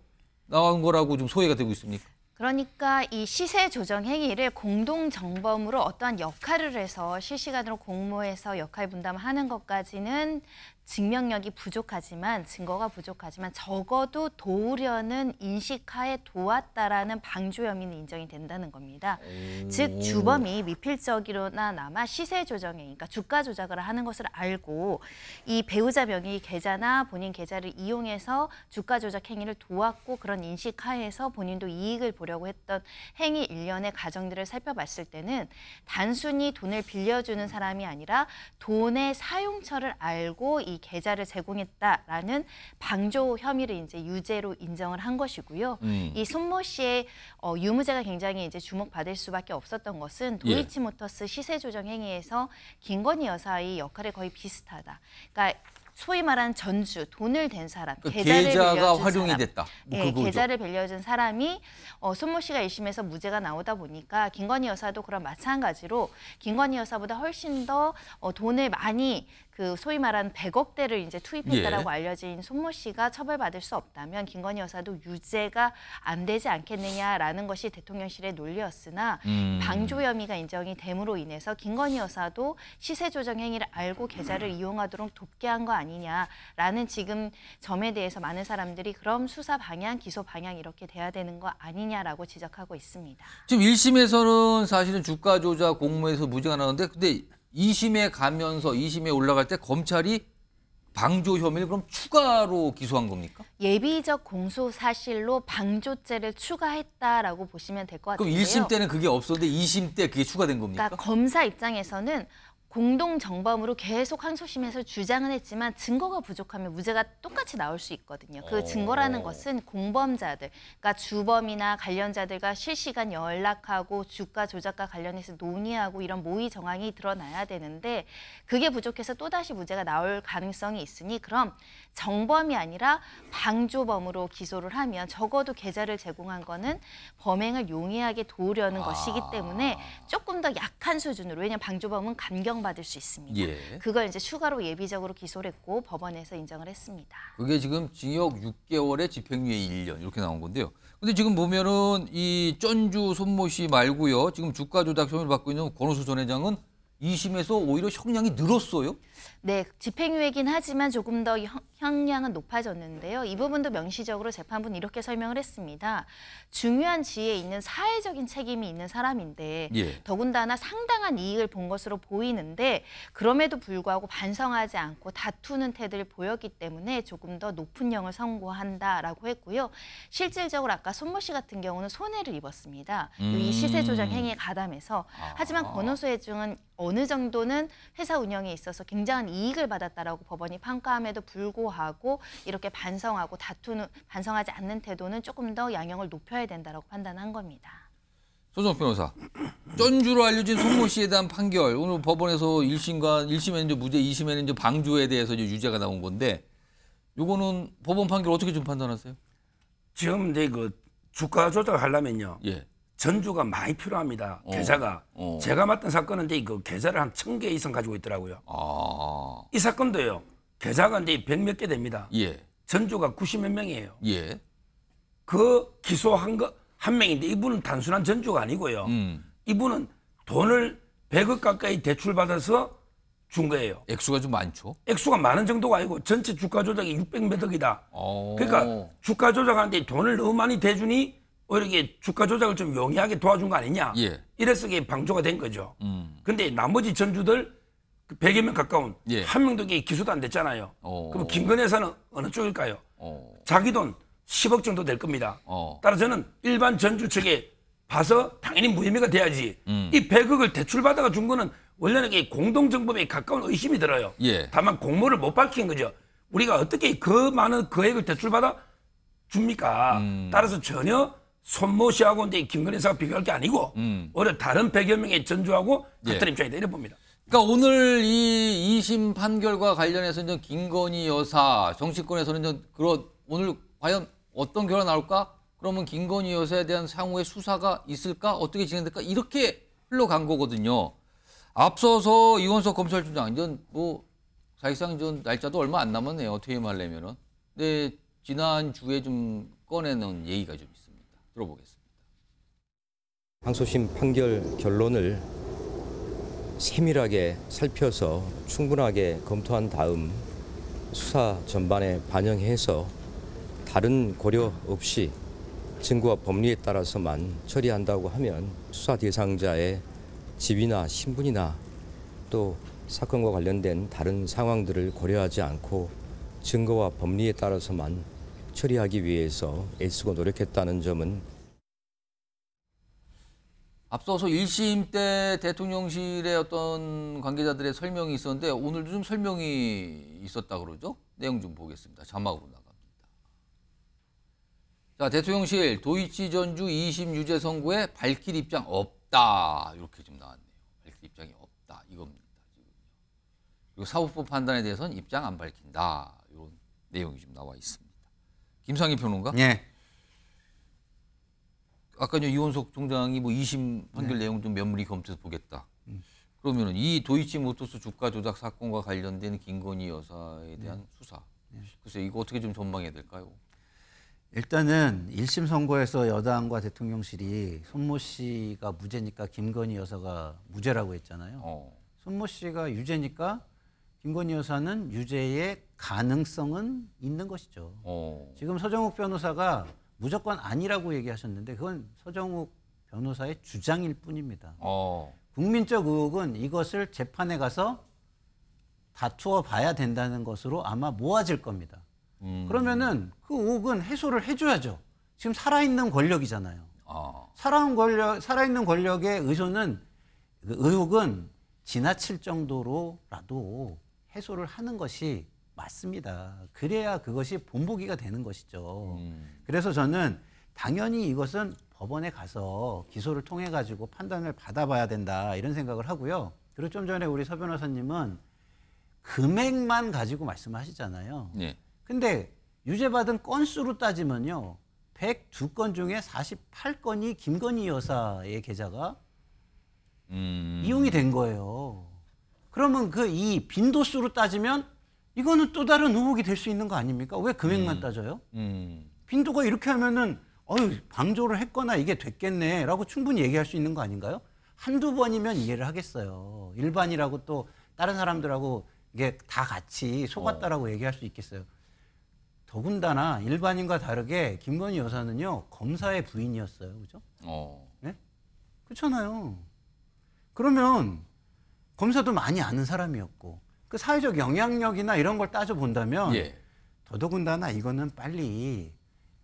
나온 거라고 좀 소개가 되고 있습니까? 그러니까 이 시세 조정 행위를 공동 정범으로 어떠한 역할을 해서 실시간으로 공모해서 역할 분담하는 것까지는 증명력이 부족하지만 증거가 부족하지만 적어도 도우려는 인식하에 도왔다라는 방조 혐의는 인정이 된다는 겁니다. 음. 즉 주범이 미필적이로나 남아 시세 조정에 그러니까 주가 조작을 하는 것을 알고 이 배우자 명의 계좌나 본인 계좌를 이용해서 주가 조작 행위를 도왔고 그런 인식하에서 본인도 이익을 보려고 했던 행위 일련의 가정들을 살펴봤을 때는 단순히 돈을 빌려주는 사람이 아니라 돈의 사용처를 알고 이 계좌를 제공했다라는 방조 혐의를 이제 유죄로 인정을 한 것이고요. 음. 이 손모 씨의 어, 유무죄가 굉장히 이제 주목받을 수밖에 없었던 것은 도이치모터스 예. 시세 조정 행위에서 김건희 여사의 역할이 거의 비슷하다. 그러니까 소위 말한 전주 돈을 댄 사람 그 계좌를 빌려준 활용이 사람, 됐다. 뭐 예, 그 계좌를 빌려준 사람이 어, 손모 씨가 1심에서 무죄가 나오다 보니까 김건희 여사도 그런 마찬가지로 김건희 여사보다 훨씬 더 어, 돈을 많이 그 소위 말하는 100억대를 이제 투입했다라고 예. 알려진 손모 씨가 처벌받을 수 없다면 김건희 여사도 유죄가 안 되지 않겠느냐라는 것이 대통령실의 논리였으나 음. 방조 혐의가 인정이 됨으로 인해서 김건희 여사도 시세 조정 행위를 알고 계좌를 음. 이용하도록 돕게 한 거 아니냐라는 지금 점에 대해서 많은 사람들이 그럼 수사 방향, 기소 방향 이렇게 돼야 되는 거 아니냐라고 지적하고 있습니다. 지금 1심에서는 사실은 주가 조작 공모에서 무죄가 나는데 근데 2심에 가면서 2심에 올라갈 때 검찰이 방조 혐의를 그럼 추가로 기소한 겁니까? 예비적 공소 사실로 방조죄를 추가했다라고 보시면 될 것 같아요. 그럼 1심 때는 그게 없었는데 2심 때 그게 추가된 겁니까? 그러니까 검사 입장에서는 공동 정범으로 계속 항소심에서 주장은 했지만 증거가 부족하면 무죄가 똑같이 나올 수 있거든요. 그 어. 증거라는 것은 공범자들, 그러니까 주범이나 관련자들과 실시간 연락하고 주가 조작과 관련해서 논의하고 이런 모의 정황이 드러나야 되는데 그게 부족해서 또다시 무죄가 나올 가능성이 있으니 그럼 정범이 아니라 방조범으로 기소를 하면 적어도 계좌를 제공한 거는 범행을 용이하게 도우려는 아. 것이기 때문에 조금 더 약한 수준으로 왜냐면 방조범은 감경 인정받을 수 있습니다. 예. 그걸 이제 추가로 예비적으로 기소를 했고 법원에서 인정을 했습니다. 그게 지금 징역 6개월에 집행유예 1년 이렇게 나온 건데요. 근데 지금 보면은 이 쩐주 손모 씨 말고요. 지금 주가 조작 혐의를 받고 있는 권호수 전 회장은 2심에서 오히려 형량이 늘었어요. 네, 집행유예긴 하지만 조금 더 형량은 높아졌는데요. 이 부분도 명시적으로 재판부는 이렇게 설명을 했습니다. 중요한 지위에 있는 사회적인 책임이 있는 사람인데 예. 더군다나 상당한 이익을 본 것으로 보이는데 그럼에도 불구하고 반성하지 않고 다투는 태도를 보였기 때문에 조금 더 높은 형을 선고한다라고 했고요. 실질적으로 아까 손모 씨 같은 경우는 손해를 입었습니다. 음. 이 시세 조작 행위에 가담해서 하지만 아. 권호수 회중은 어느 정도는 회사 운영에 있어서 굉장히 굉장한 이익을 받았다라고 법원이 평가함에도 불구하고 이렇게 반성하고 다투는 반성하지 않는 태도는 조금 더 양형을 높여야 된다라고 판단한 겁니다. 소정 변호사, 전주로 알려진 송모 씨에 대한 판결 오늘 법원에서 1심과 1심에는 이제 무죄, 2심에는 이제 방조에 대해서 이제 유죄가 나온 건데 요거는 법원 판결 어떻게 좀 판단하세요? 지금 이그 주가 조작하려면요. 예. 전주가 많이 필요합니다. 어. 계좌가. 어. 제가 맡은 사건은 이제 그 계좌를 한 천 개 이상 가지고 있더라고요. 아. 이 사건도요. 계좌가 이제 백몇 개 됩니다. 예. 전주가 90몇 명이에요. 예. 그 기소한 거, 한 명인데 이분은 단순한 전주가 아니고요. 음. 이분은 돈을 100억 가까이 대출받아서 준 거예요. 액수가 좀 많죠? 액수가 많은 정도가 아니고 전체 주가 조작이 600몇 억이다. 오. 어. 그러니까 주가 조작하는데 돈을 너무 많이 대주니 어, 이렇게 주가 조작을 좀 용이하게 도와준 거 아니냐. 예. 이래서 이게 방조가 된 거죠. 음. 근데 나머지 전주들 100여 그 명 가까운 예. 한 명도 기소도 안 됐잖아요. 오. 어. 그럼 김건혜사는 어느 쪽일까요? 오. 어. 자기 돈 10억 정도 될 겁니다. 오. 따라서 저는 일반 전주 측에 봐서 당연히 무혐의가 돼야지. 음. 이 100억을 대출받아가 준 거는 원래는 공동정범에 가까운 의심이 들어요. 예. 다만 공모를 못 밝힌 거죠. 우리가 어떻게 그 많은 거액을 그 대출받아 줍니까? 음. 따라서 전혀 손모 네 씨하고 이제 김건희 사가 비교할 게 아니고 음. 오히려 다른 100여 명의 전주하고 예. 같은 예. 입장이다 이래 봅니다. 그러니까 오늘 이 2심 판결과 관련해서 이 김건희 여사 정치권에서는 그런 오늘 과연 어떤 결과 나올까? 그러면 김건희 여사에 대한 향후의 수사가 있을까? 어떻게 진행될까? 이렇게 흘러간 거거든요. 앞서서 이원석 검찰총장 이전 뭐 사실상 이전 날짜도 얼마 안 남았네요. 퇴임하려면은. 근데 지난 주에 좀 꺼내놓은 얘기가 좀 들어보겠습니다. 항소심 판결 결론을 세밀하게 살펴서 충분하게 검토한 다음 수사 전반에 반영해서 다른 고려 없이 증거와 법리에 따라서만 처리한다고 하면 수사 대상자의 집이나 신분이나 또 사건과 관련된 다른 상황들을 고려하지 않고 증거와 법리에 따라서만 처리하기 위해서 애쓰고 노력했다는 점은 앞서서 1심 때 대통령실의 어떤 관계자들의 설명이 있었는데 오늘도 좀 설명이 있었다 그러죠? 내용 좀 보겠습니다. 자막으로 나갑니다. 자, 대통령실 도이치 전주 2심 유죄 선고에 밝힐 입장 없다. 이렇게 좀 나왔네요. 발길 입장이 없다. 이겁니다. 지금요. 그리고 사법부 판단에 대해서는 입장 안 밝힌다. 이런 내용이 좀 나와 있습니다. 김상희 평론가? 예. 아까 이원석 총장이 뭐 2심 판결 네. 내용 좀 면밀히 검토해서 보겠다. 음. 그러면이 도이치 모터스 주가 조작 사건과 관련된 김건희 여사에 대한 네. 수사. 네. 글쎄 이거 어떻게 좀 전망해야 될까요? 일단은 1심 선고에서 여당과 대통령실이 손모 씨가 무죄니까 김건희 여사가 무죄라고 했잖아요. 어. 손모 씨가 유죄니까 김건희 여사는 유죄의 가능성은 있는 것이죠. 어. 지금 서정욱 변호사가 무조건 아니라고 얘기하셨는데 그건 서정욱 변호사의 주장일 뿐입니다. 어. 국민적 의혹은 이것을 재판에 가서 다투어 봐야 된다는 것으로 아마 모아질 겁니다. 음. 그러면은 그 의혹은 해소를 해줘야죠. 지금 살아있는 권력이잖아요. 아. 살아있는 권력, 살아있는 권력의 의존은 그 의혹은 지나칠 정도로라도 해소를 하는 것이 맞습니다. 그래야 그것이 본보기가 되는 것이죠. 음. 그래서 저는 당연히 이것은 법원에 가서 기소를 통해 가지고 판단을 받아봐야 된다 이런 생각을 하고요. 그리고 좀 전에 우리 서 변호사님은 금액만 가지고 말씀하시잖아요. 네. 근데 유죄받은 건수로 따지면요. 102건 중에 48건이 김건희 여사의 계좌가 음. 이용이 된 거예요. 그러면 그 이 빈도수로 따지면 이거는 또 다른 의혹이 될 수 있는 거 아닙니까? 왜 금액만 음. 따져요? 음. 빈도가 이렇게 하면은 어유 방조를 했거나 이게 됐겠네라고 충분히 얘기할 수 있는 거 아닌가요? 한두 번이면 이해를 하겠어요. 일반이라고 또 다른 사람들하고 이게 다 같이 속았다라고 어. 얘기할 수 있겠어요. 더군다나 일반인과 다르게 김건희 여사는요 검사의 부인이었어요, 그죠? 어. 네? 그렇잖아요. 그러면 검사도 많이 아는 사람이었고 그 사회적 영향력이나 이런 걸 따져 본다면 예. 더더군다나 이거는 빨리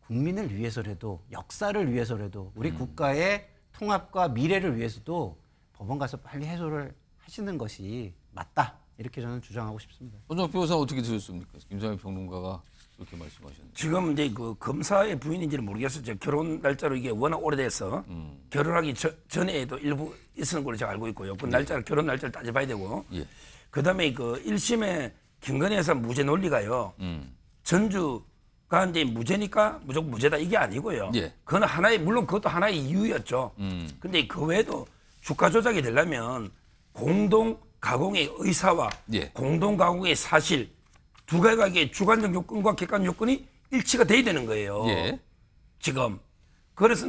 국민을 위해서라도 역사를 위해서라도 우리 음. 국가의 통합과 미래를 위해서도 법원 가서 빨리 해소를 하시는 것이 맞다 이렇게 저는 주장하고 싶습니다. 원정 변호사 어떻게 들으셨습니까? 김상현 평론가가 그렇게 말씀하셨는데 지금 이제 그 검사의 부인인지는 모르겠어요. 제가 결혼 날짜로 이게 워낙 오래돼서 음. 결혼하기 저, 전에도 일부 있었는 걸로 제가 알고 있고요. 그 예. 날짜를 결혼 날짜를 따져봐야 되고 예. 그다음에 그 1심에 김건희에서 무죄 논리가요. 음. 전주가 이제 무죄니까 무조건 무죄다 이게 아니고요. 예. 그건 하나의 물론 그것도 하나의 이유였죠. 음. 근데 그 외에도 주가 조작이 되려면 공동 가공의 의사와 예. 공동 가공의 사실 두가지의 주관적 요건과 객관 요건이 일치가 돼야 되는 거예요. 예. 지금. 그래서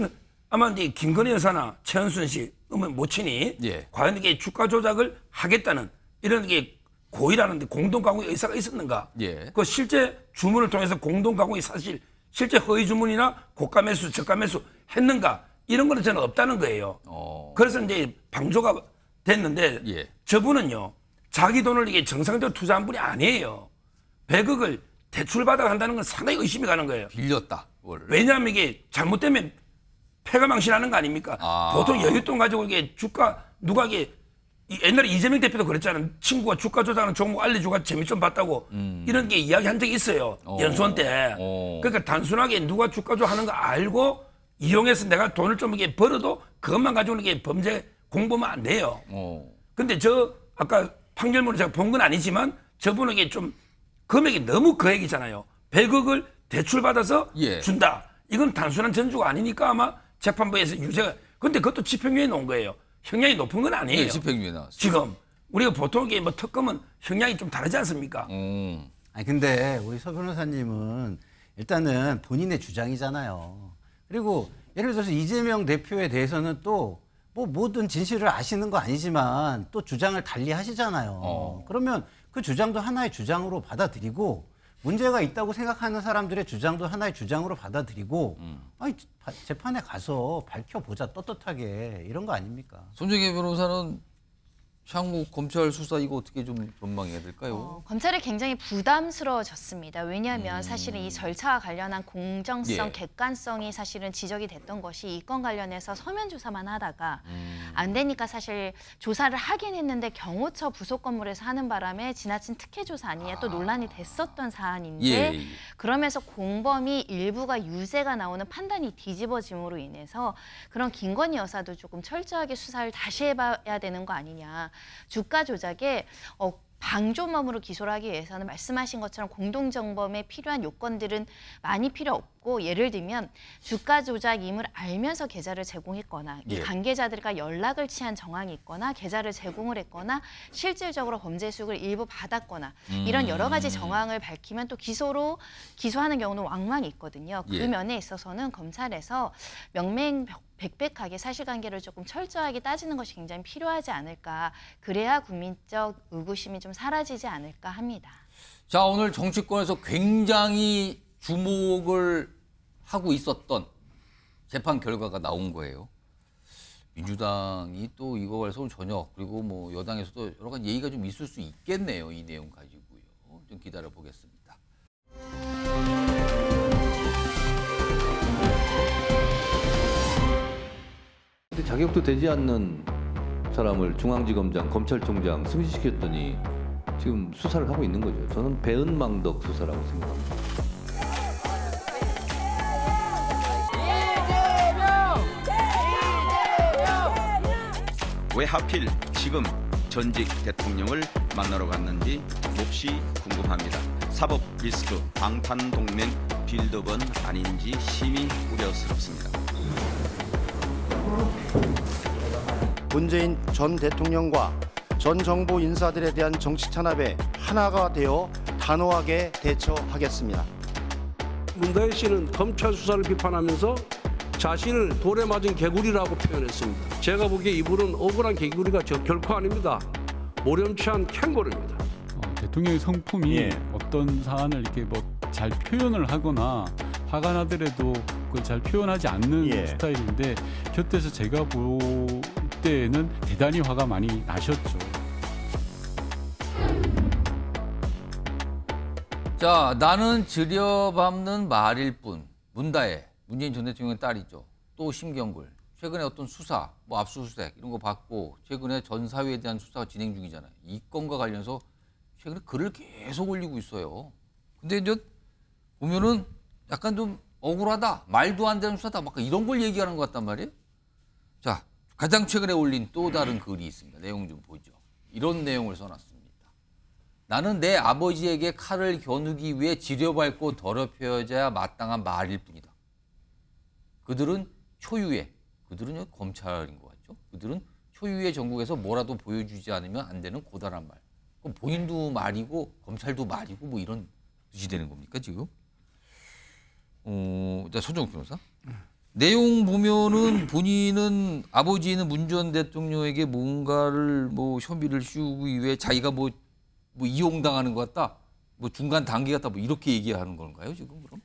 아마 이제 김건희 여사나 최현순 씨, 모친이 예. 과연 이게 주가 조작을 하겠다는 이런 게 고의라는데 공동가공의 의사가 있었는가? 예. 그 실제 주문을 통해서 공동가공의 사실, 실제 허위 주문이나 고가 매수, 저가 매수 했는가? 이런 거는 저는 없다는 거예요. 오. 어. 그래서 이제 방조가 됐는데 예. 저분은요 자기 돈을 이게 정상적으로 투자한 분이 아니에요. 100억을 대출받아 간다는건 상당히 의심이 가는 거예요. 빌렸다. 뭘. 왜냐하면 이게 잘못되면 폐가 망신하는 거 아닙니까? 아. 보통 여윳돈 가지고 이게 주가 누가 이게 옛날에 이재명 대표도 그랬잖아요. 친구가 주가 조작하는 종목 알려주고 재미 좀 봤다고 음. 이런 게 이야기한 적이 있어요. 오. 어. 연수원 때. 오. 어. 그러니까 단순하게 누가 주가 조하는 거 알고 이용해서 내가 돈을 좀이게 벌어도 그것만 가지고는 이게 범죄 공범은 안 돼요. 오. 어. 근데 저 아까 판결문을 제가 본 건 아니지만 저분에게 좀 금액이 너무 거액이잖아요. 100억을 대출받아서 예. 준다. 이건 단순한 전주가 아니니까 아마 재판부에서 유죄가. 근데 그것도 집행유예 놓은 거예요. 형량이 높은 건 아니에요. 예, 집행유예 나 지금 우리가 보통 이게 뭐 특검은 형량이 좀 다르지 않습니까? 음. 아니 근데 우리 서 변호사님은 일단은 본인의 주장이잖아요. 그리고 예를 들어서 이재명 대표에 대해서는 또 뭐 모든 진실을 아시는 거 아니지만 또 주장을 달리 하시잖아요. 어. 그러면 그 주장도 하나의 주장으로 받아들이고 문제가 있다고 생각하는 사람들의 주장도 하나의 주장으로 받아들이고 음. 아니 재판에 가서 밝혀보자 떳떳하게 이런 거 아닙니까? 손정희 변호사는 향후 검찰 수사 이거 어떻게 좀 전망해야 될까요? 어, 검찰이 굉장히 부담스러워졌습니다. 왜냐하면 음. 사실은 이 절차와 관련한 공정성, 예. 객관성이 사실은 지적이 됐던 것이 이 건 관련해서 서면 조사만 하다가 음. 안 되니까 사실 조사를 하긴 했는데 경호처 부속 건물에서 하는 바람에 지나친 특혜 조사 아니냐 또 아. 논란이 됐었던 사안인데 예. 그러면서 공범이 일부가 유죄가 나오는 판단이 뒤집어짐으로 인해서 그런 김건희 여사도 조금 철저하게 수사를 다시 해봐야 되는 거 아니냐 주가 조작에 어, 방조범으로 기소를 하기 위해서는 말씀하신 것처럼 공동정범에 필요한 요건들은 많이 필요 없고 예를 들면 주가 조작임을 알면서 계좌를 제공했거나 예. 관계자들과 연락을 취한 정황이 있거나 계좌를 제공을 했거나 실질적으로 범죄 수익을 일부 받았거나 음. 이런 여러 가지 음. 정황을 밝히면 또 기소로 기소하는 경우는 왕왕 있거든요. 그 예. 면에 있어서는 검찰에서 명맹 백백하게 사실관계를 조금 철저하게 따지는 것이 굉장히 필요하지 않을까. 그래야 국민적 의구심이 좀 사라지지 않을까 합니다. 자 오늘 정치권에서 굉장히 주목을 하고 있었던 재판 결과가 나온 거예요. 민주당이 또 이거 관해서 전혀 그리고 뭐 여당에서도 여러 가지 얘기가 좀 있을 수 있겠네요. 이 내용 가지고요. 좀 기다려 보겠습니다. 근데 자격도 되지 않는 사람을 중앙지검장, 검찰총장 승진시켰더니 지금 수사를 하고 있는 거죠. 저는 배은망덕 수사라고 생각합니다. 왜 하필 지금 전직 대통령을 만나러 갔는지 몹시 궁금합니다. 사법 리스크 방탄 동맹 빌드업 아닌지 심히 우려스럽습니다. 문재인 전 대통령과 전 정부 인사들에 대한 정치 탄압에 하나가 되어 단호하게 대처하겠습니다. 문대혜 씨는 검찰 수사를 비판하면서 자신을 돌에 맞은 개구리라고 표현했습니다. 제가 보기에 이분은 억울한 개구리가 저 결코 아닙니다. 모렴치한 캥거루입니다. 어, 대통령의 성품이 예. 어떤 사안을 이렇게 뭐 잘 표현을 하거나 화가 나더라도 그걸 잘 표현하지 않는 예. 스타일인데 곁에서 제가 볼 때는 대단히 화가 많이 나셨죠. 자, 나는 들여밟는 말일 뿐. 문다혜, 문재인 전 대통령의 딸이죠. 또 심경글. 최근에 어떤 수사, 뭐 압수수색 이런 거 받고 최근에 전 사위에 대한 수사가 진행 중이잖아요. 이 건과 관련해서 최근에 글을 계속 올리고 있어요. 근데 이제 보면은 약간 좀 억울하다, 말도 안 되는 수사다, 막 이런 걸 얘기하는 것 같단 말이에요. 자, 가장 최근에 올린 또 다른 글이 있습니다. 내용 좀 보죠. 이런 내용을 써놨습니다. 나는 내 아버지에게 칼을 겨누기 위해 지려밟고 더럽혀야 져 마땅한 말일 뿐이다. 그들은 초유의, 그들은 검찰인 것 같죠? 그들은 초유의 전국에서 뭐라도 보여주지 않으면 안 되는 고단한 말. 그럼 본인도 말이고 검찰도 말이고 뭐 이런 뜻이 되는 겁니까 지금? 어, 서정욱 변호사. 내용 보면은 본인은 아버지는 문전 대통령에게 뭔가를 뭐 혐의를 씌우기 위해 자기가 뭐, 뭐 이용당하는 것 같다. 뭐 중간 단계 같다. 뭐 이렇게 얘기하는 건가요 지금 그럼?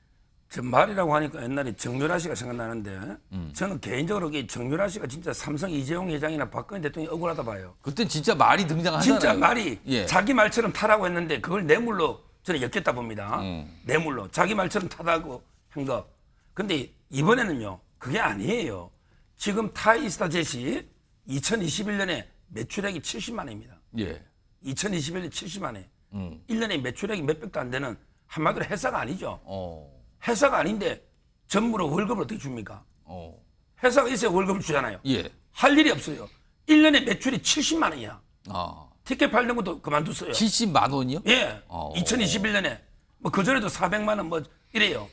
저 말이라고 하니까 옛날에 정유라 씨가 생각나는데 음. 저는 개인적으로 정유라 씨가 진짜 삼성 이재용 회장이나 박근혜 대통령이 억울하다 봐요. 그때 진짜 말이 등장하잖아요. 진짜 말이 예. 자기 말처럼 타라고 했는데 그걸 뇌물로 저는 엮였다 봅니다. 음. 뇌물로 자기 말처럼 타다고 행덕. 근데 이번에는요, 그게 아니에요. 지금 타이스타 제시 2021년에 매출액이 70만 원입니다. 예. 2021년 70만 원. 음. 1년에 매출액이 몇백도 안 되는 한마디로 회사가 아니죠. 어. 회사가 아닌데 전부로 월급을 어떻게 줍니까? 어. 회사가 있어야 월급을 주잖아요. 예. 할 일이 없어요. 1년에 매출이 70만 원이야. 아. 티켓 팔는 것도 그만뒀어요. 70만 원이요? 예. 아, 어. 2021년에. 뭐 그전에도 400만 원 뭐 이래요.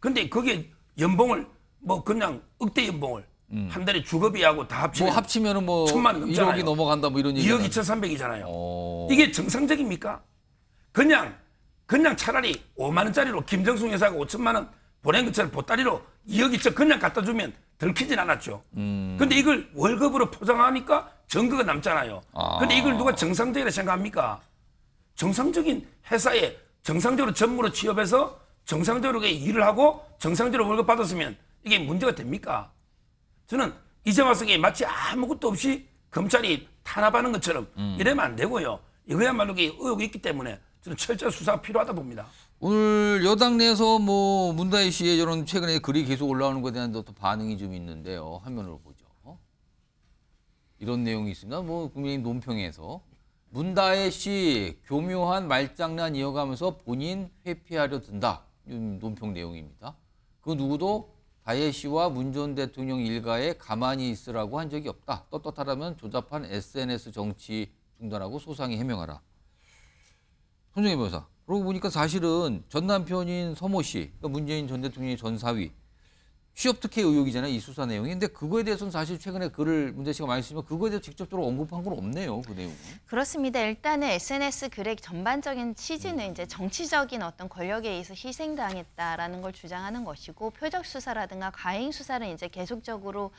근데 그게 연봉을 뭐 그냥 억대 연봉을 음. 한 달에 주거비하고 다 합치면 뭐 합치면은 뭐 천만 넘잖아요. 1억이 넘어간다 뭐 이런 얘기 2억 2,300이잖아요. 오. 이게 정상적입니까? 그냥 그냥 차라리 5만 원짜리로 김정숙 회사가 5천만 원 보낸 것처럼 보따리로 2억 2천 그냥 갖다 주면 들키진 않았죠. 음. 근데 이걸 월급으로 포장하니까 증거가 남잖아요. 아. 근데 이걸 누가 정상적이라 생각합니까? 정상적인 회사에 정상적으로 전무로 취업해서 정상적으로 일을 하고 정상적으로 월급 받았으면 이게 문제가 됩니까? 저는 이제 와서 게 마치 아무것도 없이 검찰이 탄압하는 것처럼 음. 이러면 안 되고요. 이거야말로 의혹이 있기 때문에 저는 철저한 수사가 필요하다 봅니다. 오늘 여당 내에서 뭐 문다희 씨의 이런 최근에 글이 계속 올라오는 것에 대한 어 반응이 좀 있는데요. 화면으로 보죠. 어? 이런 내용이 있습니다. 뭐 국민의힘 논평에서 문다혜 씨 교묘한 말장난 이어가면서 본인 회피하려 든다. 음, 논평 내용입니다. 그 누구도 다예 씨와 문전 대통령 일가에 가만히 있으라고 한 적이 없다. 떳떳하다면 조잡한 SNS 정치 중단하고 소상히 해명하라. 손정희 변호사. 그러고 보니까 사실은 전 남편인 서모 씨, 그러니까 문재인 전 대통령의 전 사위, 취업특혜 의혹이잖아요. 이 수사 내용이. 근데 그거에 대해서는 사실 최근에 글을 문재 씨가 많이 쓰지만 그거에 대해서 직접적으로 언급한 건 없네요. 그 내용은. 그렇습니다. 일단은 SNS 글의 전반적인 취지는 음. 이제 정치적인 어떤 권력에 의해서 희생당했다라는 걸 주장하는 것이고 표적 수사라든가 과잉 수사를 이제 계속적으로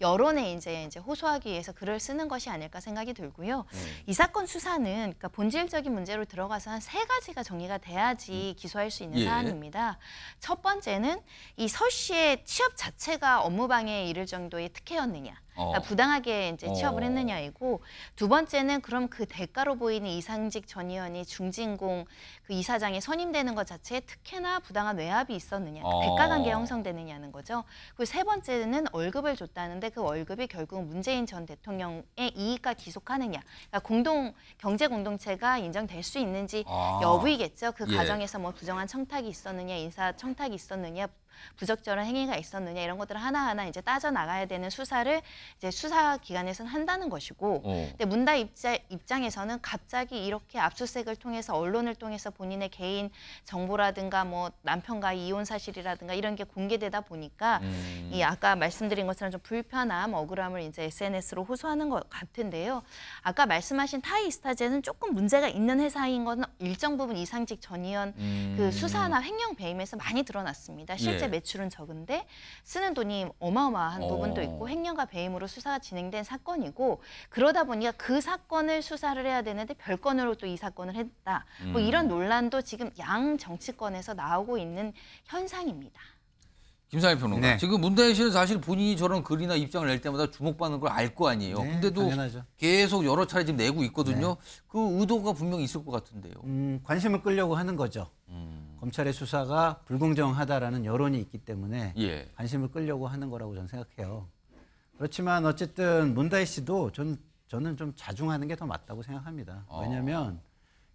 여론에 이제 이제 호소하기 위해서 글을 쓰는 것이 아닐까 생각이 들고요. 음. 이 사건 수사는 그러니까 본질적인 문제로 들어가서 한 세 가지가 정리가 돼야지 음. 기소할 수 있는 예. 사안입니다. 첫 번째는 이서 씨의 취업 자체가 업무방해에 이를 정도의 특혜였느냐. 어. 그러니까 부당하게 이제 어. 취업을 했느냐이고 두 번째는 그럼 그 대가로 보이는 이상직 전 의원이 중진공 그 이사장에 선임되는 것 자체에 특혜나 부당한 외압이 있었느냐, 그 대가 관계 어. 형성되느냐는 거죠. 그리고 세 번째는 월급을 줬다는데 그 월급이 결국 문재인 전 대통령의 이익과 기속하느냐, 그러니까 공동 경제 공동체가 인정될 수 있는지 아. 여부이겠죠. 그 예. 과정에서 뭐 부정한 청탁이 있었느냐, 인사 청탁이 있었느냐, 부적절한 행위가 있었느냐 이런 것들을 하나하나 이제 따져 나가야 되는 수사를 이제 수사 기관에서는 한다는 것이고 어. 근데 문다 입자, 입장에서는 갑자기 이렇게 압수색을 통해서 언론을 통해서 본인의 개인 정보라든가 뭐 남편과 이혼 사실이라든가 이런 게 공개되다 보니까 음. 이 아까 말씀드린 것처럼 좀 불편함 억울함을 이제 SNS로 호소하는 것 같은데요. 아까 말씀하신 타이스타제는 조금 문제가 있는 회사인 것은 일정 부분 이상직 전의원 그 음. 그 수사나 횡령 배임에서 많이 드러났습니다. 예. 실제 실제 네. 매출은 적은데 쓰는 돈이 어마어마한 어. 부분도 있고 횡령과 어. 배임으로 수사가 진행된 사건이고 그러다 보니까 그 사건을 수사를 해야 되는데 별건으로 또 이 사건을 했다. 뭐 음. 뭐 이런 논란도 지금 양 정치권에서 나오고 있는 현상입니다. 김상희 평론가. 네. 지금 문대현 씨는 사실 본인이 저런 글이나 입장을 낼 때마다 주목받는 걸 알 거 아니에요. 네, 근데도 당연하죠. 계속 여러 차례 지금 내고 있거든요. 네. 그 의도가 분명히 있을 것 같은데요. 음, 관심을 끌려고 하는 거죠. 음. 검찰의 수사가 불공정하다라는 여론이 있기 때문에 예. 관심을 끌려고 하는 거라고 저는 생각해요. 그렇지만 어쨌든 문다희 씨도 전, 저는 좀 자중하는 게 더 맞다고 생각합니다. 아. 왜냐하면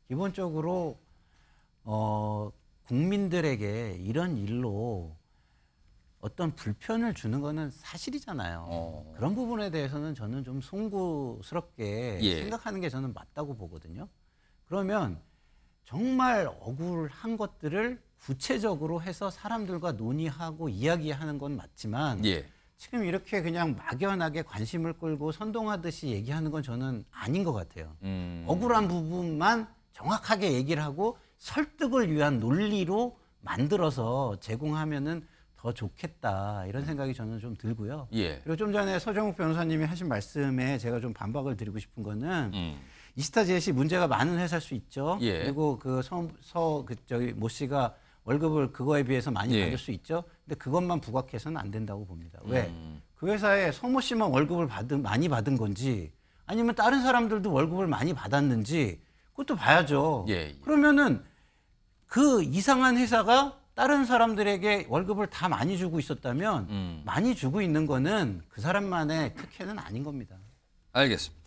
기본적으로 어, 국민들에게 이런 일로 어떤 불편을 주는 거는 사실이잖아요. 어. 그런 부분에 대해서는 저는 좀 송구스럽게 예. 생각하는 게 저는 맞다고 보거든요. 그러면 정말 억울한 것들을 구체적으로 해서 사람들과 논의하고 이야기하는 건 맞지만 예. 지금 이렇게 그냥 막연하게 관심을 끌고 선동하듯이 얘기하는 건 저는 아닌 것 같아요. 음. 억울한 부분만 정확하게 얘기를 하고 설득을 위한 논리로 만들어서 제공하면은 더 좋겠다 이런 음. 생각이 저는 좀 들고요. 예. 그리고 좀 전에 서정욱 변호사님이 하신 말씀에 제가 좀 반박을 드리고 싶은 거는 음. 이스타젯이 문제가 많은 회사일 수 있죠. 예. 그리고 그서그 서 그 저기 모 씨가 월급을 그거에 비해서 많이 예. 받을 수 있죠. 근데 그것만 부각해서는 안 된다고 봅니다. 왜? 음. 그 회사에 서 모 씨만 월급을 받은 많이 받은 건지 아니면 다른 사람들도 월급을 많이 받았는지 그것도 봐야죠. 예, 예. 그러면은 그 이상한 회사가 다른 사람들에게 월급을 다 많이 주고 있었다면 음. 많이 주고 있는 거는 그 사람만의 특혜는 아닌 겁니다. 알겠습니다.